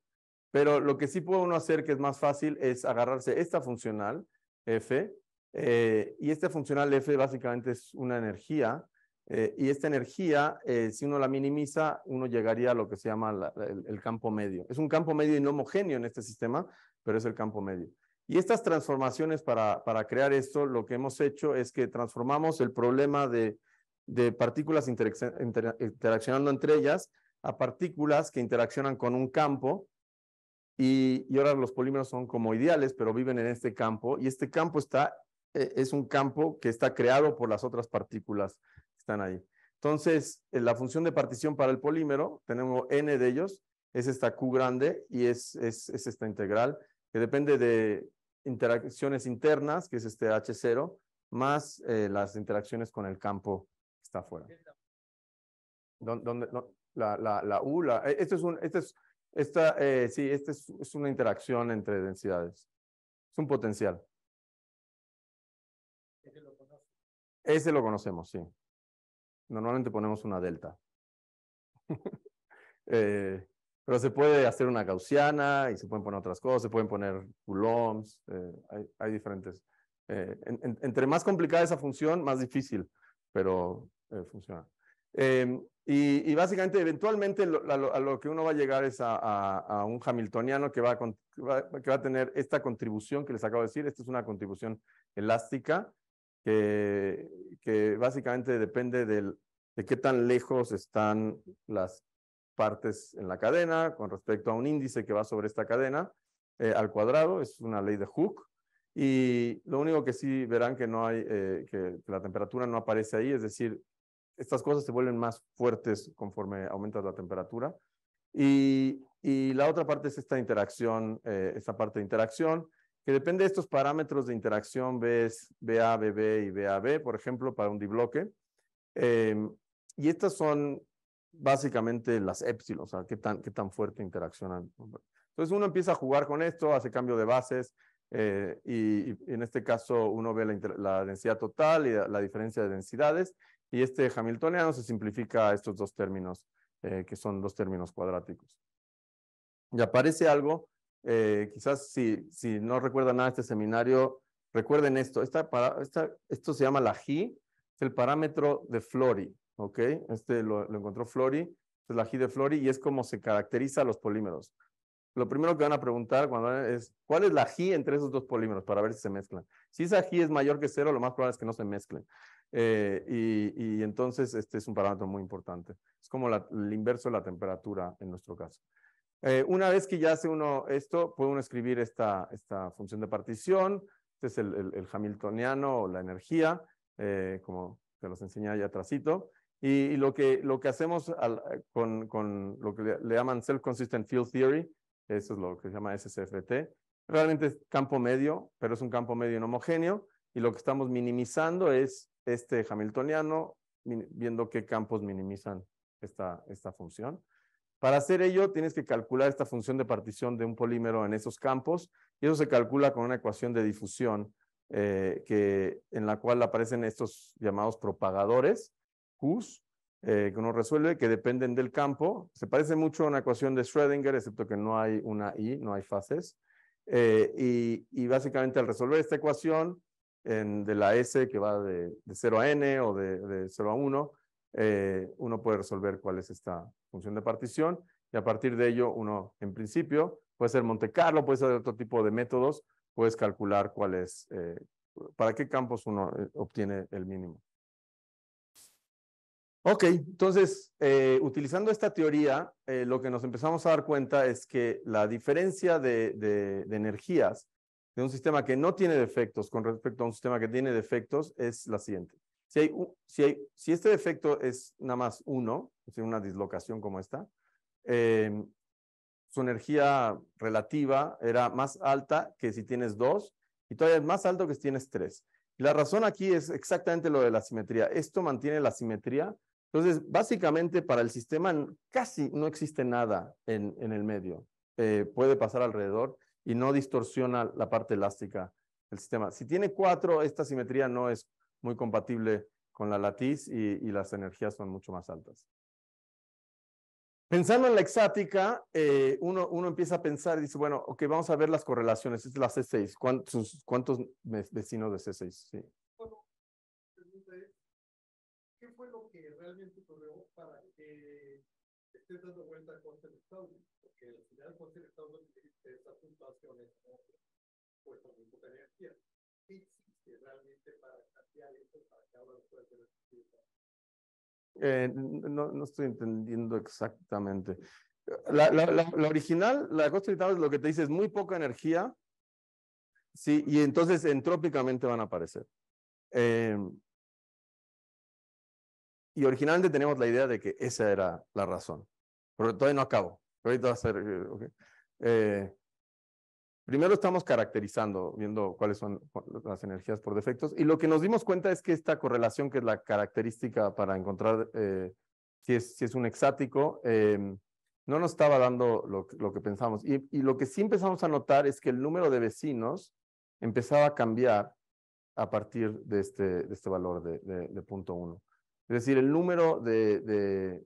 Pero lo que sí puede uno hacer que es más fácil es agarrarse esta funcional F. Eh, y esta funcional F básicamente es una energía. y esta energía, si uno la minimiza, uno llegaría a lo que se llama el, campo medio. Es un campo medio y homogéneo en este sistema, pero es el campo medio. Y estas transformaciones para, crear esto, lo que hemos hecho es que transformamos el problema de, partículas interaccionando entre ellas a partículas que interaccionan con un campo y, y, ahora los polímeros son como ideales, pero viven en este campo y este campo está, eh, es un campo que está creado por las otras partículas que están ahí. Entonces, eh, la función de partición para el polímero, tenemos n de ellos, es esta Q grande y es esta integral que depende de interacciones internas, que es este H0, más eh, las interacciones con el campo que está afuera. ¿Dónde, la, la, la, U, la, e, este es un, este es, esta, eh, sí, esta es, una interacción entre densidades. Es un potencial. Ese lo, Ese lo conocemos, sí. Normalmente ponemos una delta. Eh, pero se puede hacer una gaussiana y se pueden poner otras cosas, se pueden poner coulombs, eh, hay, diferentes. Eh, entre más complicada esa función, más difícil, pero eh, funciona. Em, y, básicamente, eventualmente, a, lo, que uno va a llegar es a, un hamiltoniano que va a, que va a tener esta contribución que les acabo de decir. Esta es una contribución elástica que, que básicamente depende del, de qué tan lejos están las partes en la cadena con respecto a un índice que va sobre esta cadena eh, al cuadrado, es una ley de Hooke, y lo único que sí verán que no hay, eh, que la temperatura no aparece ahí, es decir, estas cosas se vuelven más fuertes conforme aumenta la temperatura. Y, y la otra parte es esta interacción, eh, esta parte de interacción, que depende de estos parámetros de interacción b BA, BB y BAB, por ejemplo, para un dibloque. y estas son básicamente las épsilos, o sea, qué tan, qué tan fuerte interaccionan. Entonces uno empieza a jugar con esto, hace cambio de bases eh, y, en este caso uno ve la, densidad total y la, diferencia de densidades y este hamiltoniano se simplifica a estos dos términos eh, que son dos términos cuadráticos. Y aparece algo, eh, quizás si, si no recuerdan nada de este seminario, recuerden esto, esto se llama la G, es el parámetro de Flory. ¿ok? Este lo, encontró Flori, es la G de Flori y es como se caracteriza los polímeros. Lo primero que van a preguntar es, ¿cuál es la G entre esos dos polímeros para ver si se mezclan? Si esa G es mayor que cero, lo más probable es que no se mezclen. Eh, y, entonces este es un parámetro muy importante. Es como el inverso de la temperatura en nuestro caso. Eh, una vez que ya hace uno esto, puede uno escribir esta, función de partición. Este es el, el, hamiltoniano o la energía, eh, como te los enseñé ya atrásito. Y, lo, que, lo que hacemos eh, con, lo que le, llaman Self-Consistent Field Theory, eso es lo que se llama SCFT, realmente es campo medio, pero es un campo medio inhomogéneo, y lo que estamos minimizando es este Hamiltoniano, viendo qué campos minimizan esta, función. Para hacer ello, tienes que calcular esta función de partición de un polímero en esos campos, y eso se calcula con una ecuación de difusión eh, que, en la cual aparecen estos llamados propagadores, eh, que uno resuelve que dependen del campo. Se parece mucho a una ecuación de Schrödinger, excepto que no hay una I, no hay fases. Eh, y, básicamente al resolver esta ecuación de la S que va de, 0 a n o de, 0 a 1, eh, uno puede resolver cuál es esta función de partición y a partir de ello uno, en principio, puede ser Monte Carlo, puede ser otro tipo de métodos, puedes calcular cuál es, para qué campos uno obtiene el mínimo. Ok, entonces, eh, utilizando esta teoría, eh, lo que nos empezamos a dar cuenta es que la diferencia de, energías de un sistema que no tiene defectos con respecto a un sistema que tiene defectos es la siguiente. Si, hay, si, hay, si este defecto es nada más uno, es decir, una dislocación como esta, em, su energía relativa era más alta que si tienes dos y todavía es más alto que si tienes tres. La razón aquí es exactamente lo de la simetría. Esto mantiene la simetría entonces, básicamente para el sistema casi no existe nada en, el medio. Eh, puede pasar alrededor y no distorsiona la parte elástica del sistema. Si tiene cuatro, esta simetría no es muy compatible con la latiz y, las energías son mucho más altas. Pensando en la exática, eh, uno, empieza a pensar y dice, bueno, ok, vamos a ver las correlaciones. es la C6. ¿Cuántos, cuántos vecinos de C6? Sí. ¿qué fue lo que realmente ocurrió para que estés dando vuelta a de Estado? Porque al final Estado no tiene esa puntuación en pues muy poca energía. ¿Qué existe realmente para cambiar esto, para que ahora pueda ser eh, no, no estoy entendiendo exactamente. La, la, la, original, la de lo que te dice es muy poca energía, sí, y entonces entrópicamente van a aparecer. Eh, y originalmente tenemos la idea de que esa era la razón. Pero todavía no acabo. Eh, eh, primero estamos caracterizando, viendo cuáles son las energías por defectos. Y lo que nos dimos cuenta es que esta correlación, que es la característica para encontrar eh, si, es, un exático, em, no nos estaba dando lo, que pensamos. Y, lo que sí empezamos a notar es que el número de vecinos empezaba a cambiar a partir de este, de este valor de, de punto uno. Es decir, el número de,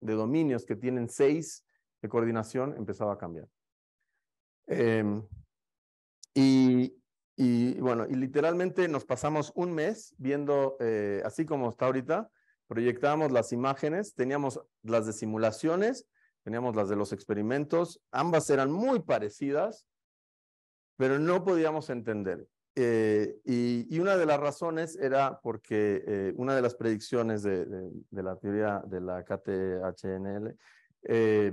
dominios que tienen seis de coordinación empezaba a cambiar. Em, y, bueno, y literalmente nos pasamos un mes viendo, eh, así como está ahorita, proyectábamos las imágenes, teníamos las de simulaciones, teníamos las de los experimentos, ambas eran muy parecidas, pero no podíamos entender. Eh, y una de las razones era porque eh, una de las predicciones de, la teoría de la KTHNL eh,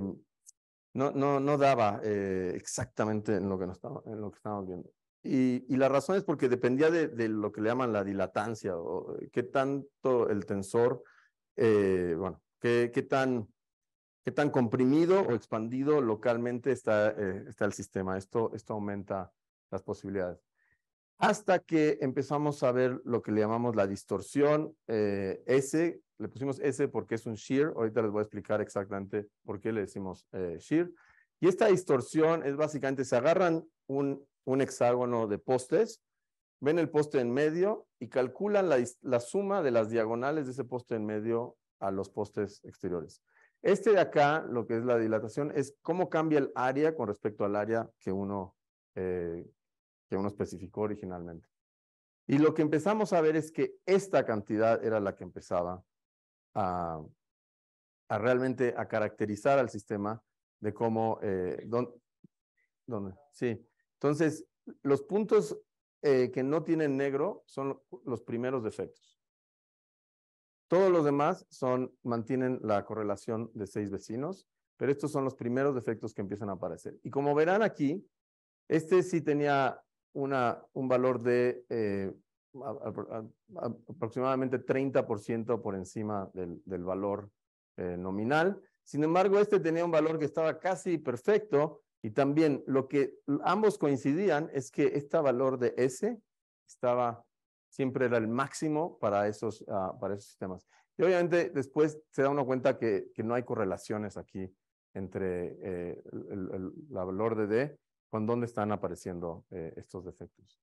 no, no, no, daba eh, exactamente en lo que, no estaba, en lo que estábamos viendo. Y, y, la razón es porque dependía de, lo que le llaman la dilatancia, o qué tanto el tensor, bueno, qué, qué, tan, qué tan comprimido o expandido localmente está, está el sistema. Esto, esto aumenta las posibilidades hasta que empezamos a ver lo que le llamamos la distorsión eh, S, le pusimos S porque es un shear, ahorita les voy a explicar exactamente por qué le decimos eh, shear, y esta distorsión es básicamente, se agarran un, hexágono de postes, ven el poste en medio y calculan la, suma de las diagonales de ese poste en medio a los postes exteriores. Este de acá, lo que es la dilatación, es cómo cambia el área con respecto al área que uno eh, que uno especificó originalmente. Y lo que empezamos a ver es que esta cantidad era la que empezaba a, realmente a caracterizar al sistema de cómo, eh, don, dónde, sí. Entonces, los puntos eh, que no tienen negro son los primeros defectos. Todos los demás son, mantienen la correlación de seis vecinos, pero estos son los primeros defectos que empiezan a aparecer. Y como verán aquí, este sí tenía un valor de eh, aproximadamente 30% por encima del, valor eh, nominal. Sin embargo, este tenía un valor que estaba casi perfecto y también lo que ambos coincidían es que este valor de S estaba siempre era el máximo para esos, ah, para esos sistemas. Y obviamente después se da una cuenta que, no hay correlaciones aquí entre eh, el, valor de D con dónde están apareciendo eh, estos defectos.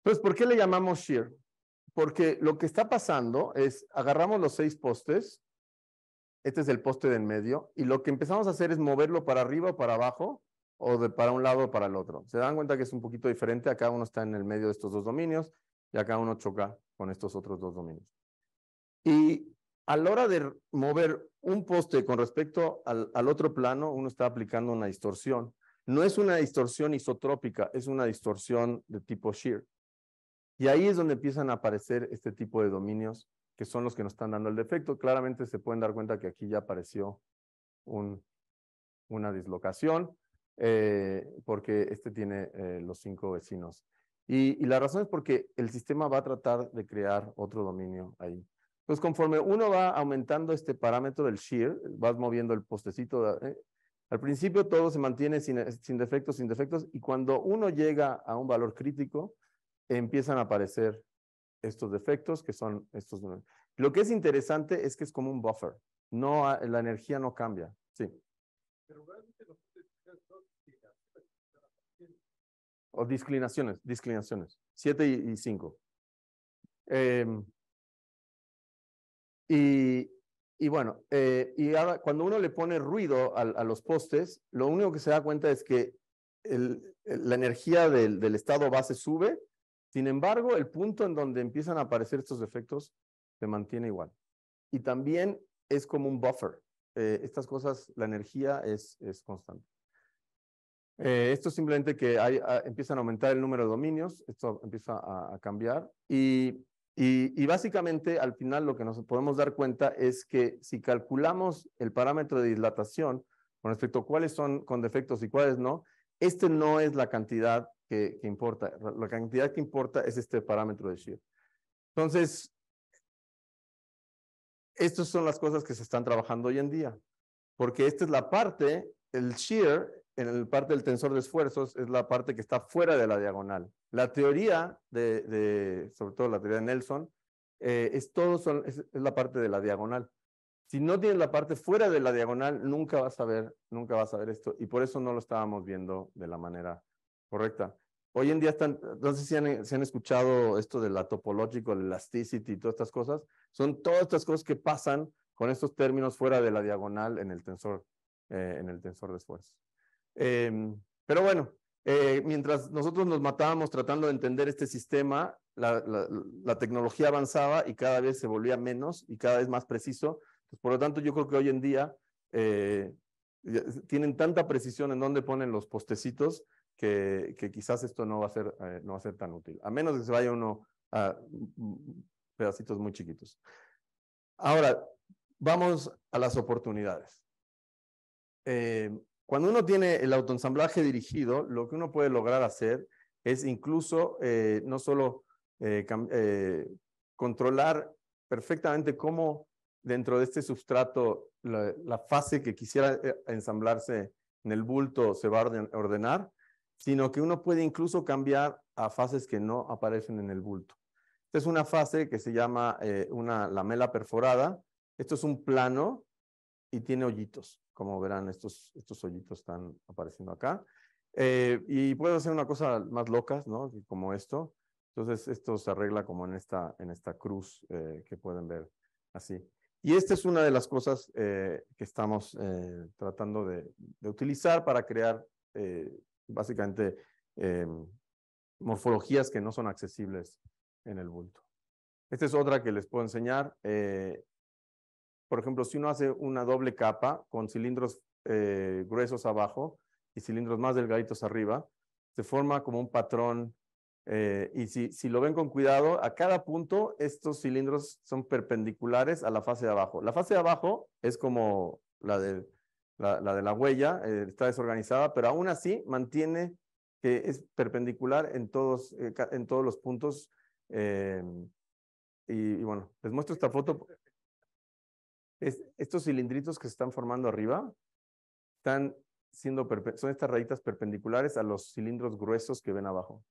Entonces, ¿por qué le llamamos shear? Porque lo que está pasando es, agarramos los seis postes, este es el poste de medio, y lo que empezamos a hacer es moverlo para arriba o para abajo, o de para un lado o para el otro. Se dan cuenta que es un poquito diferente, acá uno está en el medio de estos dos dominios, y acá uno choca con estos otros dos dominios. Y a la hora de mover un poste con respecto al, otro plano, uno está aplicando una distorsión. No es una distorsión isotrópica, es una distorsión de tipo shear. Y ahí es donde empiezan a aparecer este tipo de dominios que son los que nos están dando el defecto. Claramente se pueden dar cuenta que aquí ya apareció una dislocación, eh, porque este tiene eh, los cinco vecinos. Y, la razón es porque el sistema va a tratar de crear otro dominio ahí. Entonces, conforme uno va aumentando este parámetro del shear, vas moviendo el postecito, eh, al principio todo se mantiene sin, eh, sin, defectos, sin defectos, y cuando uno llega a un valor crítico, empiezan a aparecer estos defectos que son estos. Lo que es interesante es que es como un buffer, no, la energía no cambia. Sí. o disclinaciones, disclinaciones, Siete y cinco. Eh, y y bueno, eh, cuando uno le pone ruido a, los postes, lo único que se da cuenta es que la energía del, estado base sube, sin embargo, el punto en donde empiezan a aparecer estos efectos se mantiene igual. Y también es como un buffer. Eh, estas cosas, la energía es, constante. Eh, esto simplemente que ah, empiezan a aumentar el número de dominios, esto empieza a, a cambiar y y, básicamente al final lo que nos podemos dar cuenta es que si calculamos el parámetro de dilatación con respecto a cuáles son con defectos y cuáles no, este no es la cantidad que, que importa. La cantidad que importa es este parámetro de shear. Entonces, estas son las cosas que se están trabajando hoy en día, porque esta es la parte, el shear en el parte del tensor de esfuerzos es la parte que está fuera de la diagonal. La teoría de, sobre todo la teoría de Nelson, eh, es todo es, la parte de la diagonal. Si no tienes la parte fuera de la diagonal, nunca vas a ver, nunca vas a ver esto. Y por eso no lo estábamos viendo de la manera correcta. Hoy en día están, entonces si han, escuchado esto de la topológica, la elasticity y todas estas cosas, son todas estas cosas que pasan con estos términos fuera de la diagonal en el tensor, eh, en el tensor de esfuerzos. Em, pero bueno, eh, mientras nosotros nos matábamos tratando de entender este sistema, la, tecnología avanzaba y cada vez se volvía menos y cada vez más preciso. por lo tanto, yo creo que hoy en día eh, tienen tanta precisión en dónde ponen los postecitos que, quizás esto no va, a ser, eh, no va a ser tan útil, a menos que se vaya uno a pedacitos muy chiquitos. Ahora, vamos a las oportunidades. Eh, cuando uno tiene el autoensamblaje dirigido, lo que uno puede lograr hacer es incluso eh, no solo eh, eh, controlar perfectamente cómo dentro de este substrato la, la, fase que quisiera ensamblarse en el bulto se va a ordenar, sino que uno puede incluso cambiar a fases que no aparecen en el bulto. Esta es una fase que se llama una lamela perforada. Esto es un plano y tiene hoyitos como verán estos, estos hoyitos están apareciendo acá. Eh, y puedo hacer una cosa más locas, ¿no? Como esto. Entonces esto se arregla como en esta, en esta cruz eh, que pueden ver así. Y esta es una de las cosas eh, que estamos tratando de, utilizar para crear básicamente morfologías que no son accesibles en el bulto. Esta es otra que les puedo enseñar por ejemplo, si uno hace una doble capa con cilindros eh, gruesos abajo y cilindros más delgaditos arriba, se forma como un patrón. Eh, y si, lo ven con cuidado, a cada punto estos cilindros son perpendiculares a la fase de abajo. La fase de abajo es como la de la, huella, eh, está desorganizada, pero aún así mantiene que es perpendicular en todos, en todos los puntos. Y, y, bueno, les muestro esta foto estos cilindritos que se están formando arriba están siendo son estas rayitas perpendiculares a los cilindros gruesos que ven abajo.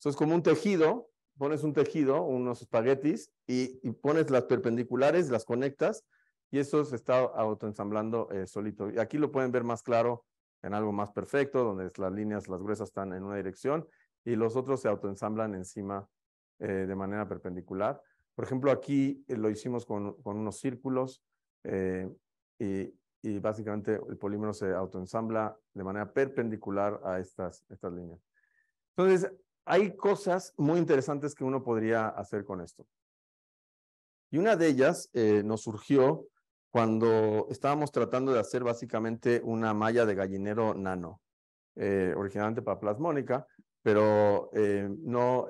Eso es como un tejido, pones un tejido, unos espaguetis, y, pones las perpendiculares, las conectas, y eso se está autoensamblando eh, solito. Y aquí lo pueden ver más claro en algo más perfecto, donde las líneas, las gruesas están en una dirección, y los otros se autoensamblan encima eh, de manera perpendicular. Por ejemplo, aquí eh, lo hicimos con, unos círculos eh, y, básicamente el polímero se autoensambla de manera perpendicular a estas, estas líneas. Entonces, hay cosas muy interesantes que uno podría hacer con esto. Y una de ellas eh, nos surgió cuando estábamos tratando de hacer básicamente una malla de gallinero nano, eh, originalmente para plasmónica, pero no,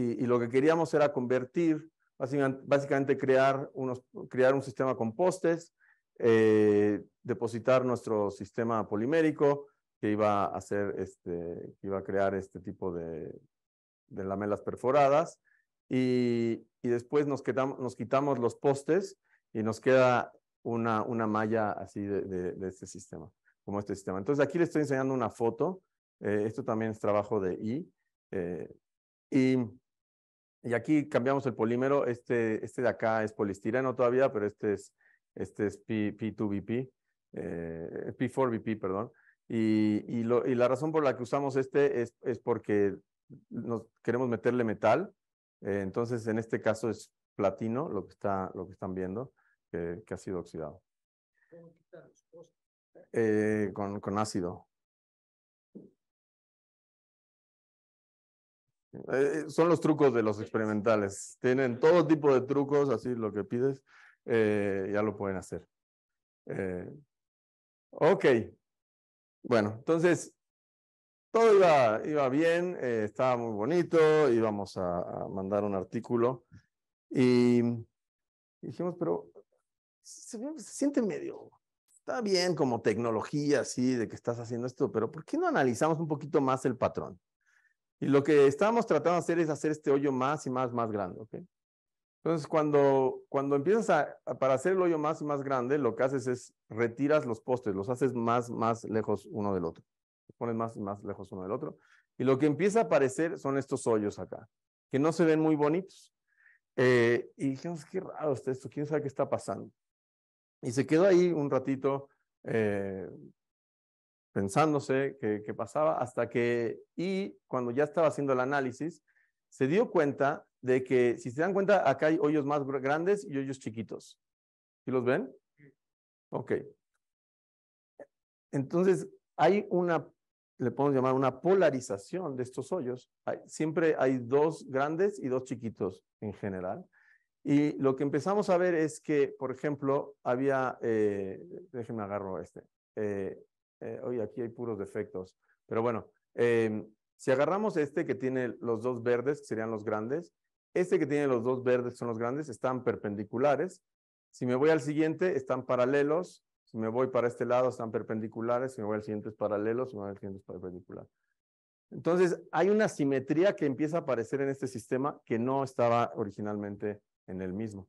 y, lo que queríamos era convertir, básicamente crear, unos, crear un sistema con postes, eh, depositar nuestro sistema polimérico que iba a, hacer este, que iba a crear este tipo de, de lamelas perforadas y, y después nos, nos quitamos los postes y nos queda una, una malla así de, de, este sistema, como este sistema. Entonces aquí le estoy enseñando una foto, eh, esto también es trabajo de I, eh, y y aquí cambiamos el polímero. Este, este de acá es polistireno todavía, pero este es, este es P, 2 vp p 4 vp eh, perdón. Y, la razón por la que usamos este es, porque queremos meterle metal. Eh, entonces, en este caso es platino, lo que, está, lo que están viendo, que ha sido oxidado. ¿Cómo quitar eh, con ácido. Eh, son los trucos de los experimentales. Tienen todo tipo de trucos, así lo que pides, eh, ya lo pueden hacer. Eh, ok. Bueno, entonces, todo iba, iba bien, estaba muy bonito, íbamos a, mandar un artículo y dijimos, pero se, siente medio, está bien como tecnología, así, de que estás haciendo esto, pero ¿por qué no analizamos un poquito más el patrón? Y lo que estamos tratando de hacer es hacer este hoyo más y más, más grande. Entonces, cuando, cuando empiezas a, para hacer el hoyo más y más grande, lo que haces es retiras los postes, los haces más, más lejos uno del otro. pones más y más lejos uno del otro. Y lo que empieza a aparecer son estos hoyos acá, que no se ven muy bonitos. Eh, y dijimos, qué raro está esto, quién sabe qué está pasando. Y se quedó ahí un ratito, eh, pensándose qué, pasaba, hasta que, y cuando ya estaba haciendo el análisis, se dio cuenta de que, si se dan cuenta, acá hay hoyos más grandes y hoyos chiquitos. ¿Sí los ven? Ok. Entonces, hay una, le podemos llamar una polarización de estos hoyos. siempre hay dos grandes y dos chiquitos en general. Y lo que empezamos a ver es que, por ejemplo, había, eh, déjenme agarro este, eh, eh, oye, aquí hay puros defectos. Pero bueno, eh, si agarramos este que tiene los dos verdes, que serían los grandes, este que tiene los dos verdes, son los grandes, están perpendiculares. Si me voy al siguiente, están paralelos. Si me voy para este lado, están perpendiculares. Si me voy al siguiente, es paralelo. Si me voy al siguiente, es perpendicular. Entonces, hay una simetría que empieza a aparecer en este sistema que no estaba originalmente en el mismo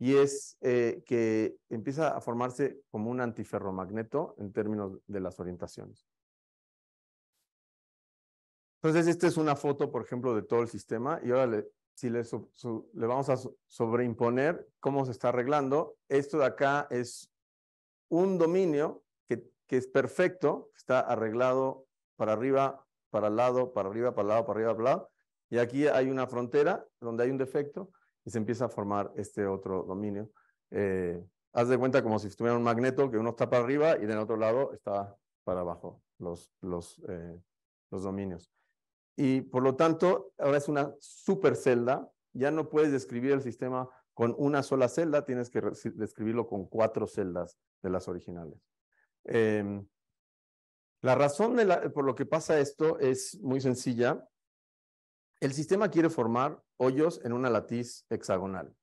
y es eh, que empieza a formarse como un antiferromagneto en términos de las orientaciones. Entonces, esta es una foto, por ejemplo, de todo el sistema y ahora si le, vamos a sobreimponer cómo se está arreglando, esto de acá es un dominio que, es perfecto, está arreglado para arriba, para el lado, para arriba, para el lado, para arriba, para el lado. Y aquí hay una frontera donde hay un defecto y se empieza a formar este otro dominio. Eh, haz de cuenta como si estuviera un magneto que uno está para arriba y del otro lado está para abajo los, eh, los, dominios. Y por lo tanto, ahora es una super celda Ya no puedes describir el sistema con una sola celda, tienes que describirlo con cuatro celdas de las originales. Em, la razón por lo que pasa esto es muy sencilla. El sistema quiere formar hoyos en una latiz hexagonal.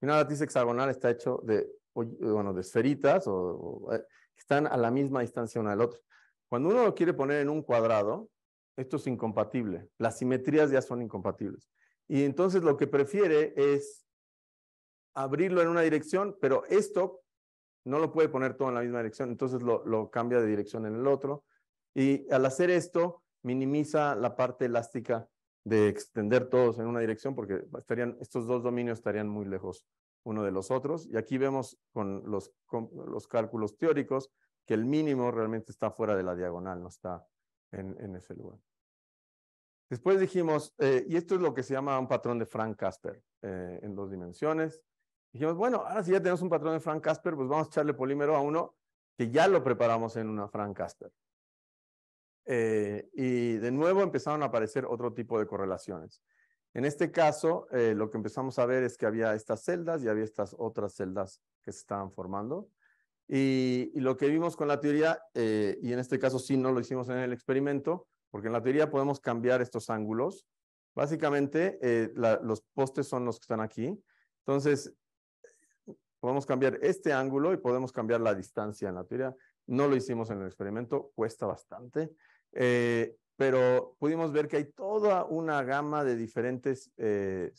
Y Una latiz hexagonal está hecho de, bueno, de esferitas o, eh, están a la misma distancia una del otro. Cuando uno lo quiere poner en un cuadrado, esto es incompatible. Las simetrías ya son incompatibles. Y entonces lo que prefiere es abrirlo en una dirección, pero esto no lo puede poner todo en la misma dirección, entonces lo, cambia de dirección en el otro. Y al hacer esto, minimiza la parte elástica de extender todos en una dirección porque estarían, estos dos dominios estarían muy lejos uno de los otros. Y aquí vemos con los, los cálculos teóricos que el mínimo realmente está fuera de la diagonal, no está en, ese lugar. Después dijimos, eh, y esto es lo que se llama un patrón de Frank Casper eh, en dos dimensiones. Dijimos, bueno, ahora si ya tenemos un patrón de Frank Casper, pues vamos a echarle polímero a uno que ya lo preparamos en una Frank Casper. Eh, y de nuevo empezaron a aparecer otro tipo de correlaciones. En este caso, eh, lo que empezamos a ver es que había estas celdas y había estas otras celdas que se estaban formando. Y, lo que vimos con la teoría, eh, y en este caso sí no lo hicimos en el experimento, porque en la teoría podemos cambiar estos ángulos. Básicamente, los postes son los que están aquí. Entonces, podemos cambiar este ángulo y podemos cambiar la distancia en la teoría. No lo hicimos en el experimento, cuesta bastante. Eh, pero pudimos ver que hay toda una gama de diferentes eh,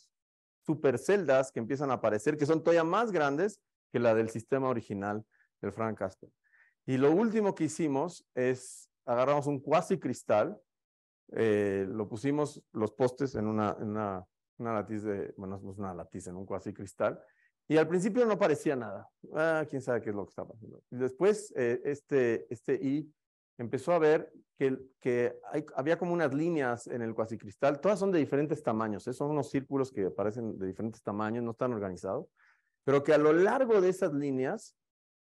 superceldas que empiezan a aparecer, que son todavía más grandes que la del sistema original del Frank Castle Y lo último que hicimos es agarramos un cuasi cristal, eh, lo pusimos los postes en una, latiz de, bueno, no es una latiz, en un cuasi cristal, y al principio no parecía nada. Ah, quién sabe qué es lo que está pasando. Y después, eh, este, este I empezó a ver que, que había como unas líneas en el cuasicristal, todas son de diferentes tamaños, ¿eh? son unos círculos que aparecen de diferentes tamaños, no están organizados, pero que a lo largo de esas líneas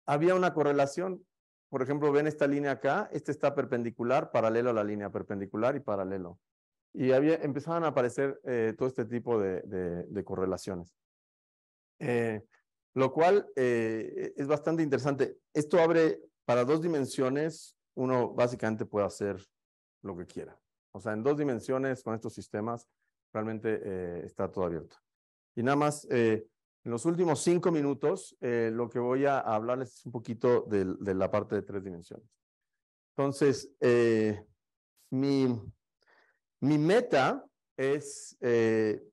había una correlación. Por ejemplo, ven esta línea acá, este está perpendicular, paralelo a la línea, perpendicular y paralelo. Y había, empezaban a aparecer eh, todo este tipo de, correlaciones. Eh, lo cual es bastante interesante. Esto abre para dos dimensiones uno básicamente puede hacer lo que quiera. O sea, en dos dimensiones con estos sistemas realmente eh, está todo abierto. Y nada más, eh, en los últimos cinco minutos, eh, lo que voy a hablarles es un poquito de, la parte de tres dimensiones. Entonces, mi, meta es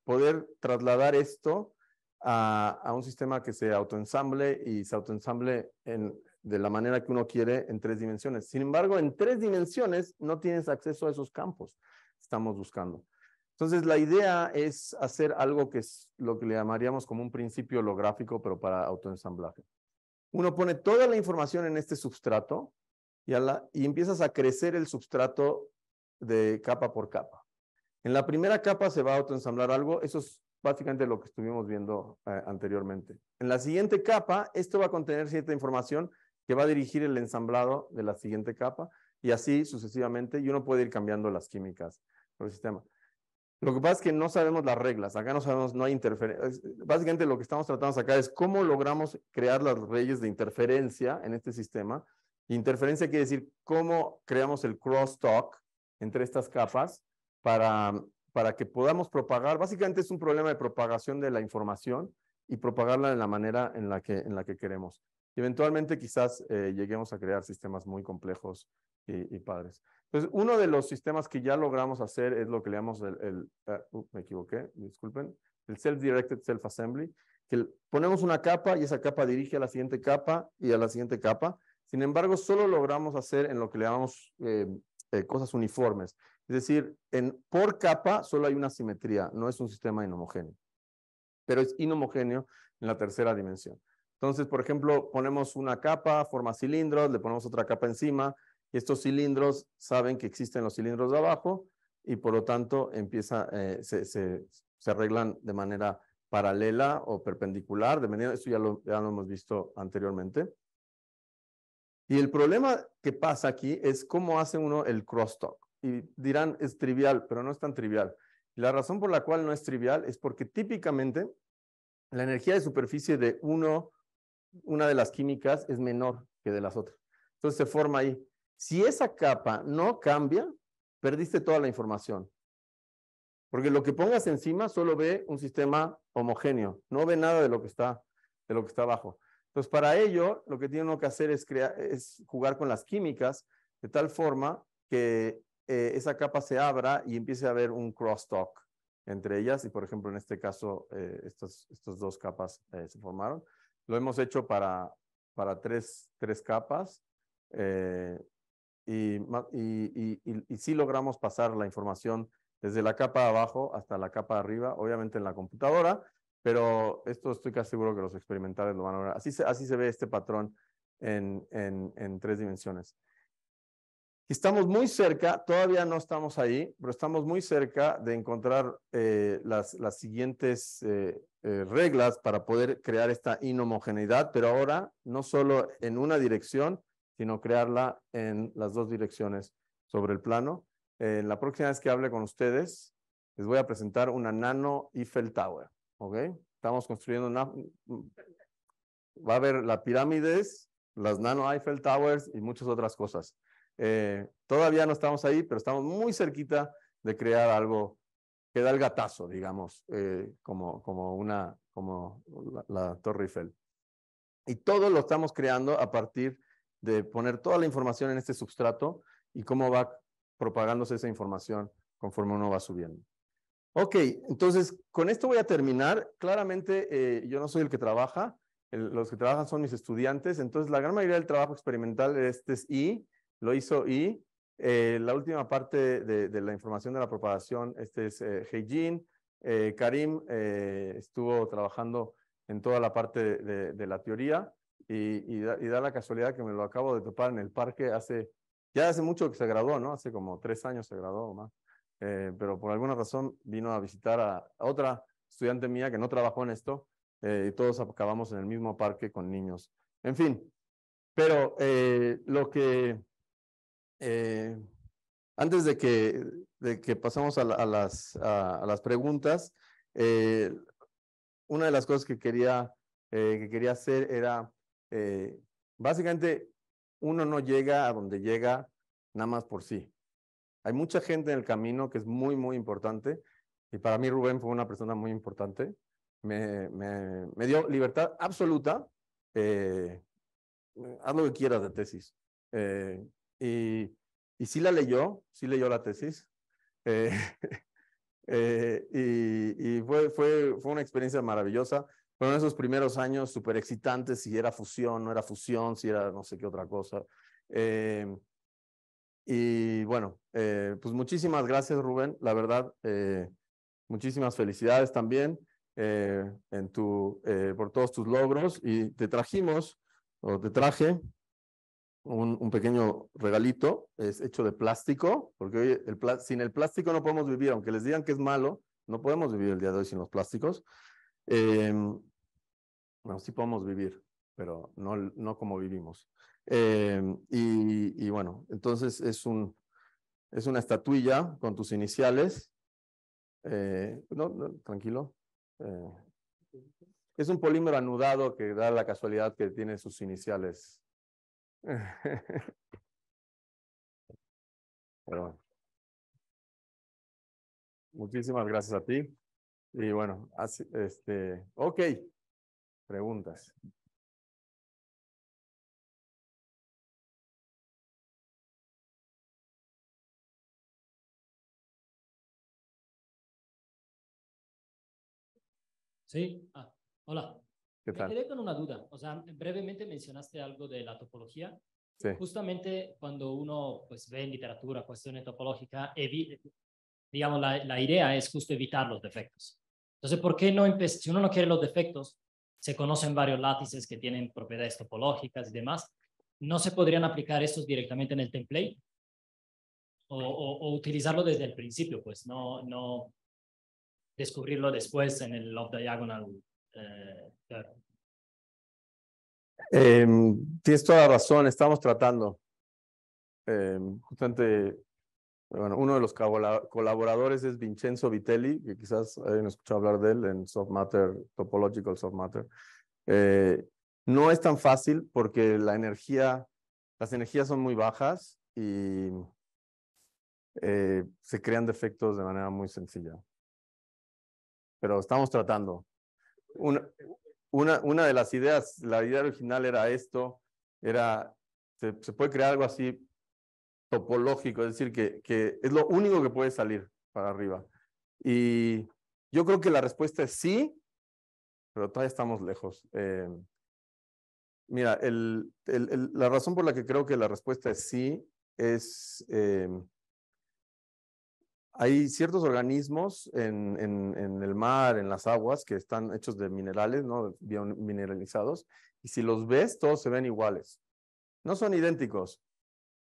poder trasladar esto a, a, un sistema que se autoensamble y se autoensamble en, de la manera que uno quiere en tres dimensiones. Sin embargo, en tres dimensiones no tienes acceso a esos campos estamos buscando. Entonces, la idea es hacer algo que es lo que le llamaríamos como un principio holográfico, pero para autoensamblaje. Uno pone toda la información en este substrato y, empiezas a crecer el substrato de capa por capa. En la primera capa se va a autoensamblar algo, eso es básicamente lo que estuvimos viendo eh, anteriormente. En la siguiente capa, esto va a contener cierta información que va a dirigir el ensamblado de la siguiente capa y así sucesivamente. Y uno puede ir cambiando las químicas por el sistema. Lo que pasa es que no sabemos las reglas, acá no sabemos, no hay interferencia. Básicamente lo que estamos tratando acá es cómo logramos crear las leyes de interferencia en este sistema. Interferencia quiere decir cómo creamos el crosstalk entre estas capas para, para que podamos propagar. Básicamente es un problema de propagación de la información y propagarla de la manera en la que, en la que queremos eventualmente quizás eh, lleguemos a crear sistemas muy complejos y, padres. Entonces, pues, uno de los sistemas que ya logramos hacer es lo que le llamamos el, ah, uh, me equivoqué, disculpen, el Self-Directed Self-Assembly, que ponemos una capa y esa capa dirige a la siguiente capa y a la siguiente capa. Sin embargo, solo logramos hacer en lo que le llamamos eh, eh, cosas uniformes. Es decir, en, por capa solo hay una simetría, no es un sistema inhomogéneo, pero es inhomogéneo en la tercera dimensión. Entonces, por ejemplo, ponemos una capa, forma cilindros, le ponemos otra capa encima, y estos cilindros saben que existen los cilindros de abajo, y por lo tanto empieza, eh, se, arreglan de manera paralela o perpendicular, dependiendo, eso ya lo, ya lo hemos visto anteriormente. Y el problema que pasa aquí es cómo hace uno el crosstalk. Y dirán, es trivial, pero no es tan trivial. la razón por la cual no es trivial es porque típicamente la energía de superficie de uno una de las químicas es menor que de las otras. Entonces se forma ahí. Si esa capa no cambia, perdiste toda la información. Porque lo que pongas encima solo ve un sistema homogéneo, no ve nada de lo que está, de lo que está abajo. Entonces, para ello, lo que tiene uno que hacer es, jugar con las químicas de tal forma que eh, esa capa se abra y empiece a haber un crosstalk entre ellas. Y, por ejemplo, en este caso, eh, estas, dos capas eh, se formaron. Lo hemos hecho para, para tres, capas eh, y, y, sí logramos pasar la información desde la capa de abajo hasta la capa de arriba, obviamente en la computadora, pero esto estoy casi seguro que los experimentales lo van a ver. Así se, así se ve este patrón en tres dimensiones. Estamos muy cerca, todavía no estamos ahí, pero estamos muy cerca de encontrar eh, las, siguientes eh, eh, reglas para poder crear esta inhomogeneidad, pero ahora no solo en una dirección, sino crearla en las dos direcciones sobre el plano. la próxima vez que hable con ustedes, les voy a presentar una nano Eiffel Tower, Estamos construyendo una... Va a haber las pirámides, las nano Eiffel Towers y muchas otras cosas. Eh, todavía no estamos ahí, pero estamos muy cerquita de crear algo que da el gatazo, digamos, eh, como, como, una, como la, Torre Eiffel. Y todo lo estamos creando a partir de poner toda la información en este substrato y cómo va propagándose esa información conforme uno va subiendo. Ok, entonces con esto voy a terminar. Claramente eh, yo no soy el que trabaja, los que trabajan son mis estudiantes, entonces la gran mayoría del trabajo experimental de este es I lo hizo y eh, la última parte de, la información de la propagación, este es eh, Heijin. Eh, Karim eh, estuvo trabajando en toda la parte de, la teoría y, da, la casualidad que me lo acabo de topar en el parque hace, ya hace mucho que se graduó, ¿no? Hace como tres años se graduó más. pero por alguna razón vino a visitar a otra estudiante mía que no trabajó en esto y todos acabamos en el mismo parque con niños. En fin, pero lo que eh, antes de que, de que pasamos a, a, las, a, las, preguntas, eh, una de las cosas que quería, eh, que quería hacer era, básicamente, uno no llega a donde llega nada más por sí. Hay mucha gente en el camino que es muy, muy importante. Y para mí Rubén fue una persona muy importante. Me, me, me dio libertad absoluta. haz lo que quieras de tesis y, sí la leyó, sí leyó la tesis. Eh, eh, y, fue, una experiencia maravillosa. Fueron esos primeros años súper excitantes, si era fusión, no era fusión, si era no sé qué otra cosa. Eh, y bueno, pues muchísimas gracias, Rubén. La verdad, muchísimas felicidades también en por todos tus logros. Y te trajimos, o te traje, un, pequeño regalito, es hecho de plástico, porque hoy el, sin el plástico no podemos vivir, aunque les digan que es malo, no podemos vivir el día de hoy sin los plásticos. Em, bueno, sí podemos vivir, pero no, no como vivimos. Em, y, bueno, entonces es, un, es una estatuilla con tus iniciales. Eh, no, tranquilo. Eh, es un polímero anudado que da la casualidad que tiene sus iniciales Muchísimas gracias a ti. Y bueno, este, ok, preguntas. Sí, ah, hola. ¿Qué quedé con una duda. O sea, brevemente mencionaste algo de la topología. Justamente cuando uno pues, ve en literatura cuestiones topológicas, digamos, la, idea es justo evitar los defectos. Entonces, ¿por qué no si uno no quiere los defectos, se conocen varios látices que tienen propiedades topológicas y demás, ¿no se podrían aplicar estos directamente en el template? O, utilizarlo desde el principio, pues, no, no descubrirlo después en el off diagonal eh, claro. Em, tienes toda la razón, estamos tratando. Em, justamente, bueno, uno de los colaboradores es Vincenzo Vitelli, que quizás hayan escuchado hablar de él en Soft Matter, Topological Soft Matter. Eh, no es tan fácil porque la energía, las energías son muy bajas y eh, se crean defectos de manera muy sencilla. Pero estamos tratando una, una, una, de las ideas, la idea original era esto, era, se, puede crear algo así topológico, es decir, que, que, es lo único que puede salir para arriba. Y yo creo que la respuesta es sí, pero todavía estamos lejos. Eh, mira, el, la razón por la que creo que la respuesta es sí es... Eh, hay ciertos organismos en, el mar, en las aguas, que están hechos de minerales, ¿no? Bien mineralizados, y si los ves, todos se ven iguales. No son idénticos,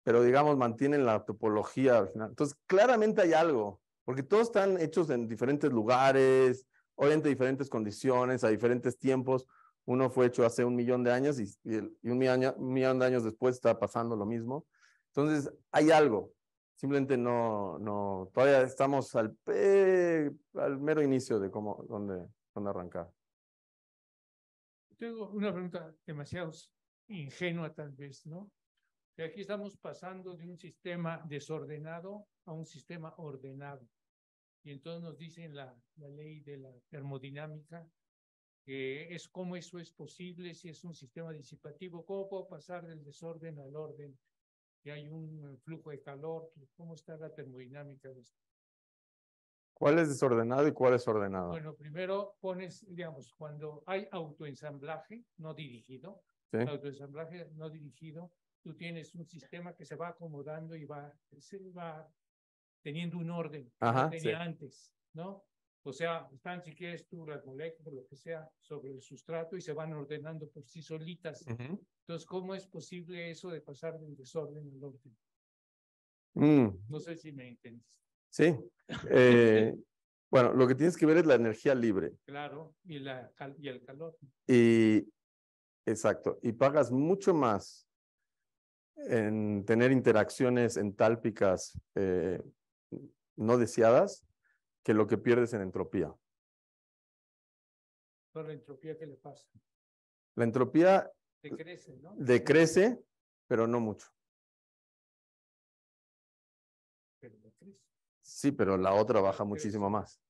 pero digamos, mantienen la topología Entonces, claramente hay algo, porque todos están hechos en diferentes lugares, en diferentes condiciones, a diferentes tiempos. Uno fue hecho hace un millón de años y, un millón de años después está pasando lo mismo. Entonces, hay algo, simplemente no, no, todavía estamos al, al mero inicio de cómo, dónde, dónde arrancar. Tengo una pregunta demasiado ingenua tal vez, ¿no? Que aquí estamos pasando de un sistema desordenado a un sistema ordenado. Y entonces nos dicen la, la ley de la termodinámica que es cómo eso es posible si es un sistema disipativo, cómo puedo pasar del desorden al orden que hay un flujo de calor, cómo está la termodinámica de esto. ¿Cuál es desordenado y cuál es ordenado? Bueno, primero pones, digamos, cuando hay autoensamblaje no dirigido, autoensamblaje no dirigido, tú tienes un sistema que se va acomodando y va, se va teniendo un orden tenía antes, ¿no? O sea, están si quieres tú las moléculas, lo que sea, sobre el sustrato y se van ordenando por sí solitas. Entonces, ¿cómo es posible eso de pasar del desorden al orden? Mm. No sé si me entiendes. Sí. Eh, bueno, lo que tienes que ver es la energía libre. Claro, y, el calor. Y, exacto, y pagas mucho más en tener interacciones entálpicas eh, no deseadas que lo que pierdes en entropía. Por la entropía que le pasa. La entropía decrece, ¿no? decrece pero no mucho. Pero decrece. Sí, pero la otra baja muchísimo más.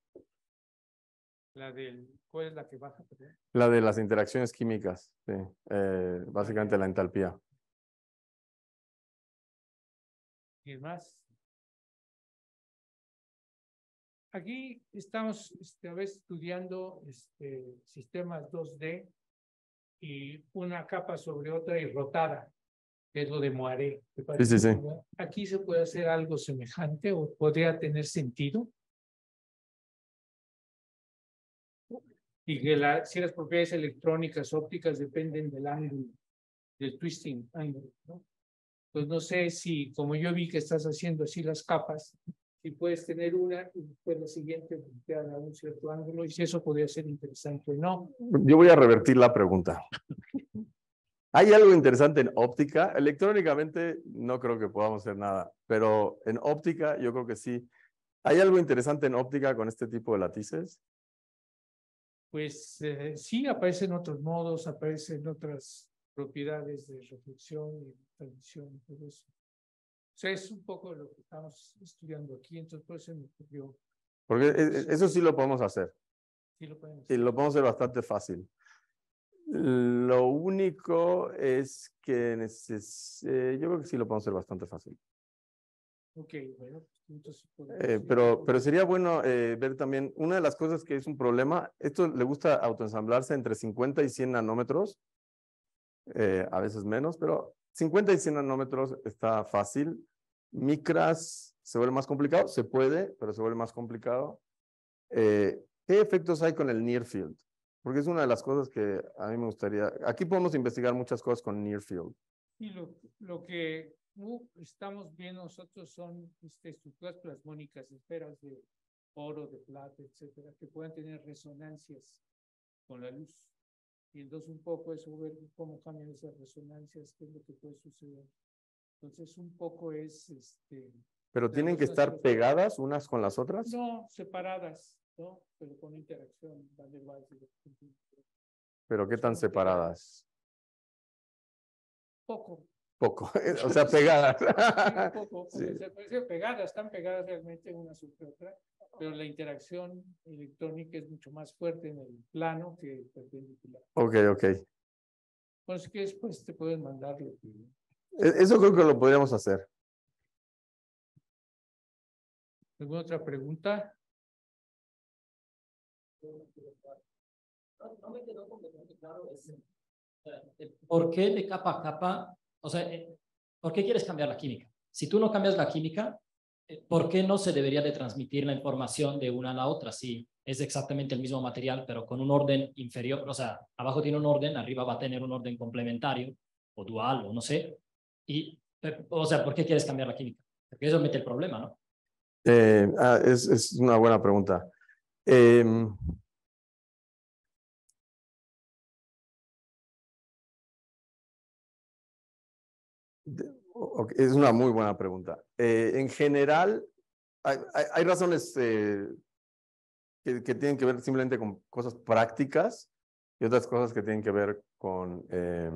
La del, ¿Cuál es la que baja? La de las interacciones químicas, eh, básicamente la entalpía. ¿Y más? Aquí estamos este, a veces estudiando este, sistemas 2D y una capa sobre otra y rotada, que es lo de Moiré. Sí, sí, Aquí se puede hacer algo semejante o podría tener sentido. Y que si las propiedades electrónicas ópticas dependen del ángulo, del twisting ángulo, ¿no? Pues no sé si, como yo vi que estás haciendo así las capas, si puedes tener una y después la siguiente voltear a un cierto ángulo y si eso podría ser interesante o no. Yo voy a revertir la pregunta. Hay algo interesante en óptica. Electrónicamente no creo que podamos hacer nada, pero en óptica yo creo que sí. ¿Hay algo interesante en óptica con este tipo de latices? Pues sí eh, sí, aparecen otros modos, aparecen otras propiedades de reflexión y transmisión y todo eso sea, es un poco lo que estamos estudiando aquí, entonces por eso me ocurrió. Porque e, e, eso sí lo podemos hacer. Sí lo podemos hacer. Y lo podemos hacer bastante fácil. Lo único es que neces eh, yo creo que sí lo podemos hacer bastante fácil. Ok, bueno. Pues, eh, pero, pero sería bueno eh, ver también, una de las cosas que es un problema, esto le gusta autoensamblarse entre 50 y 100 nanómetros, a veces menos, pero 50 y 100 nanómetros está fácil. Micras se vuelve más complicado, se puede, pero se vuelve más complicado. Eh, ¿Qué efectos hay con el near field? Porque es una de las cosas que a mí me gustaría. Aquí podemos investigar muchas cosas con near field. Y lo, que uh, estamos viendo nosotros son este, estructuras plasmónicas, esferas de oro, de plata, etcétera, que puedan tener resonancias con la luz. Y entonces un poco es ver cómo cambian esas resonancias, qué es lo que puede suceder. Entonces un poco es... Este, ¿Pero tienen que estar pegadas unas con las otras? No, separadas, ¿no? Pero con interacción. ¿Pero qué tan separadas? Poco. Poco, o sea, pegadas. poco, se puede decir, pegadas, están pegadas realmente una sobre otra pero la interacción electrónica es mucho más fuerte en el plano que perpendicular. Ok, ok. Pues que después te pueden mandar e, Eso creo que lo podríamos hacer. ¿Alguna otra pregunta? No, me quedó completamente claro ¿Por qué de capa a capa? O sea, eh, ¿por qué quieres cambiar la química? Si tú no cambias la química, ¿por qué no se debería de transmitir la información de una a la otra si es exactamente el mismo material, pero con un orden inferior? O sea, abajo tiene un orden, arriba va a tener un orden complementario o dual o no sé. Y, o sea, ¿por qué quieres cambiar la química? Porque eso mete el problema, ¿no? Eh, ah, es, una buena pregunta. Em, es una muy buena pregunta. Eh, en general, hay, razones eh, que, tienen que ver simplemente con cosas prácticas y otras cosas que tienen que ver con, eh,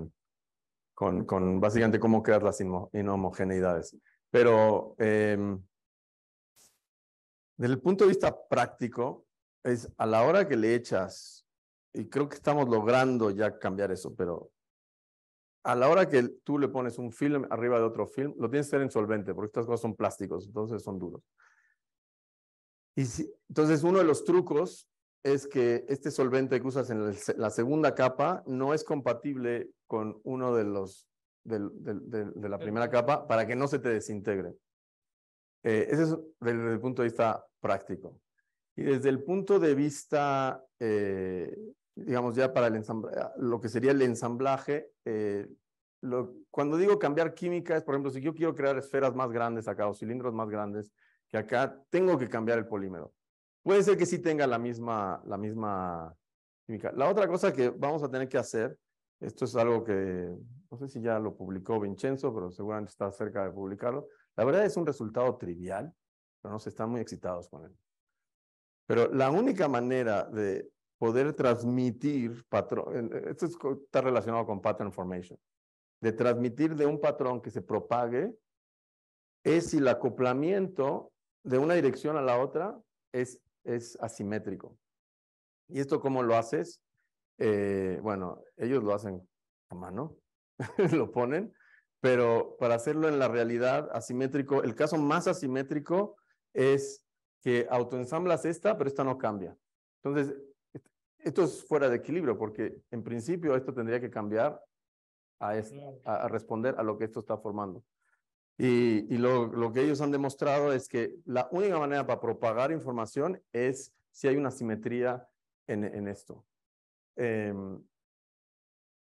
con, básicamente cómo crear las inhomogeneidades. Pero desde el punto de vista práctico, es a la hora que le echas, y creo que estamos logrando ya cambiar eso, pero a la hora que tú le pones un film arriba de otro film, lo tienes que hacer en solvente, porque estas cosas son plásticos, entonces son duros. Y entonces uno de los trucos es que este solvente que usas en la segunda capa no es compatible con uno de los de la primera capa para que no se te desintegre. Eh, ese es desde el punto de vista práctico. Y desde el punto de vista eh, digamos, ya para lo que sería el ensamblaje. Eh, cuando digo cambiar química es, por ejemplo, si yo quiero crear esferas más grandes acá o cilindros más grandes que acá, tengo que cambiar el polímero. Puede ser que sí tenga la misma, la misma química. La otra cosa que vamos a tener que hacer, esto es algo que no sé si ya lo publicó Vincenzo, pero seguramente está cerca de publicarlo. La verdad es un resultado trivial, pero no se están muy excitados con él. Pero la única manera de poder transmitir patrón, eh, esto está relacionado con pattern formation, de transmitir de un patrón que se propague es si el acoplamiento de una dirección a la otra es, es asimétrico. ¿Y esto cómo lo haces? Eh, bueno, ellos lo hacen a mano, lo ponen, pero para hacerlo en la realidad asimétrico, el caso más asimétrico es que autoensamblas esta, pero esta no cambia. Entonces, esto es fuera de equilibrio, porque en principio esto tendría que cambiar a, a responder a lo que esto está formando. Y, lo, que ellos han demostrado es que la única manera para propagar información es si hay una simetría en, esto. Em,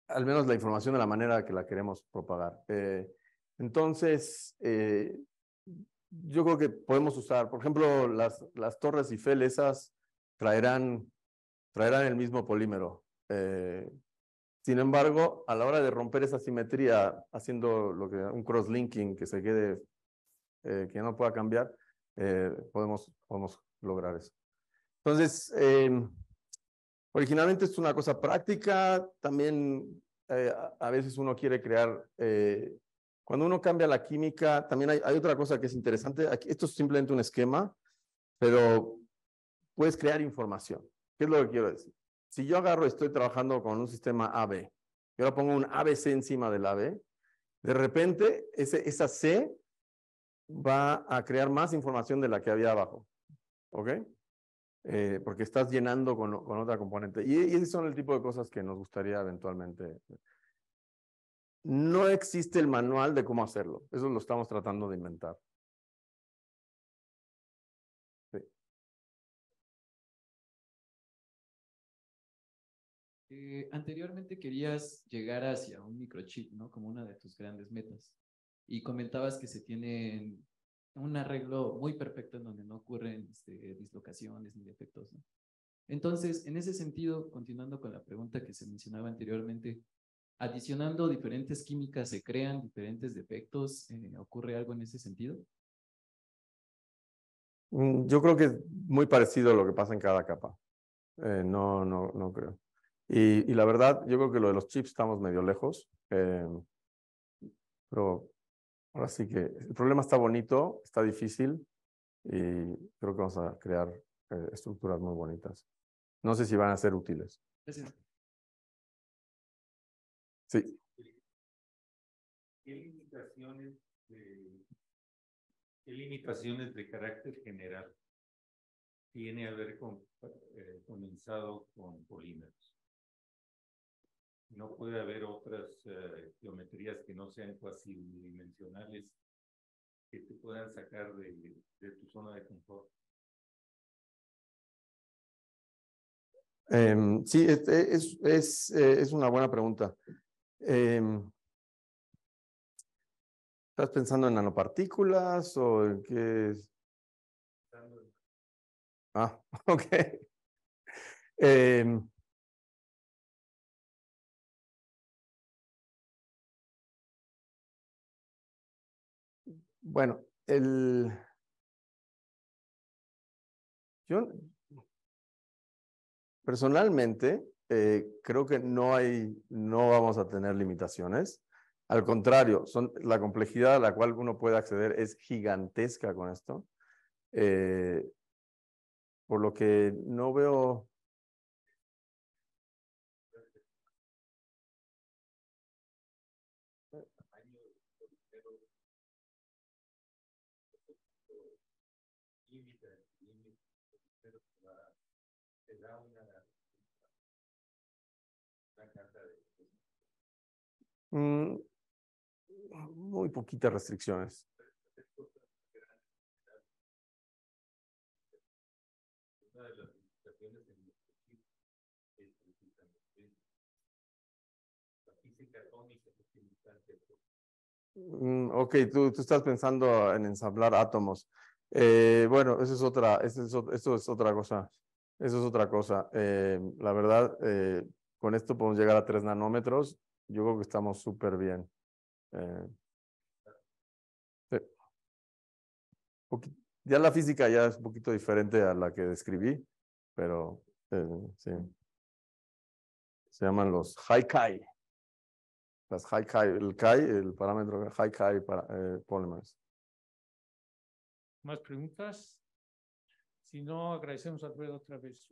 al menos la información de la manera que la queremos propagar. Eh, entonces, eh, yo creo que podemos usar, por ejemplo, las, las torres Eiffel, esas traerán traerán el mismo polímero. Eh, sin embargo, a la hora de romper esa simetría, haciendo lo que, un cross-linking que se quede, eh, que no pueda cambiar, eh, podemos, podemos lograr eso. Entonces, em, originalmente es una cosa práctica, también a veces uno quiere crear, cuando uno cambia la química, también hay, otra cosa que es interesante, esto es simplemente un esquema, pero puedes crear información. ¿Qué es lo que quiero decir? Si yo agarro, estoy trabajando con un sistema AB, y ahora pongo un ABC encima del AB, de repente ese, esa C va a crear más información de la que había abajo. ¿Ok? Eh, porque estás llenando con, otra componente. Y, y, esos son el tipo de cosas que nos gustaría eventualmente. No existe el manual de cómo hacerlo. Eso lo estamos tratando de inventar. Eh, anteriormente querías llegar hacia un microchip, ¿no? Como una de tus grandes metas. Y comentabas que se tiene un arreglo muy perfecto en donde no ocurren este, dislocaciones ni defectos, Entonces, en ese sentido, continuando con la pregunta que se mencionaba anteriormente, adicionando diferentes químicas, ¿se crean diferentes defectos? Eh, ¿Ocurre algo en ese sentido? Mm, yo creo que es muy parecido a lo que pasa en cada capa. Eh, no, no, no creo. Y, la verdad, yo creo que lo de los chips estamos medio lejos, eh, pero ahora sí que el problema está bonito, está difícil y creo que vamos a crear eh, estructuras muy bonitas. No sé si van a ser útiles. Sí. ¿Qué limitaciones de, qué limitaciones de carácter general tiene haber eh, comenzado con polímeros? no puede haber otras eh, geometrías que no sean cuasi unidimensionales que te puedan sacar de, tu zona de confort. Em, sí, es, es, es, eh, una buena pregunta. Em, ¿Estás pensando en nanopartículas o en qué es? Ah, ok. Em, Bueno, el... Yo personalmente eh, creo que no hay, no vamos a tener limitaciones. Al contrario, son, la complejidad a la cual uno puede acceder es gigantesca con esto. Eh, por lo que no veo Mm, muy poquitas restricciones. Mm, ok, tú, tú, estás pensando en ensamblar átomos. Eh, bueno, eso es otra, eso eso es, otra cosa. Eso es otra cosa. Eh, la verdad, eh, con esto podemos llegar a 3 nanómetros yo creo que estamos súper bien. Eh. ya la física ya es un poquito diferente a la que describí, pero eh, sí. Se llaman los high-kai. Las high-kai, el kai, el parámetro high-kai para eh, polymers. ¿Más preguntas? Si no, agradecemos a Alfredo otra vez.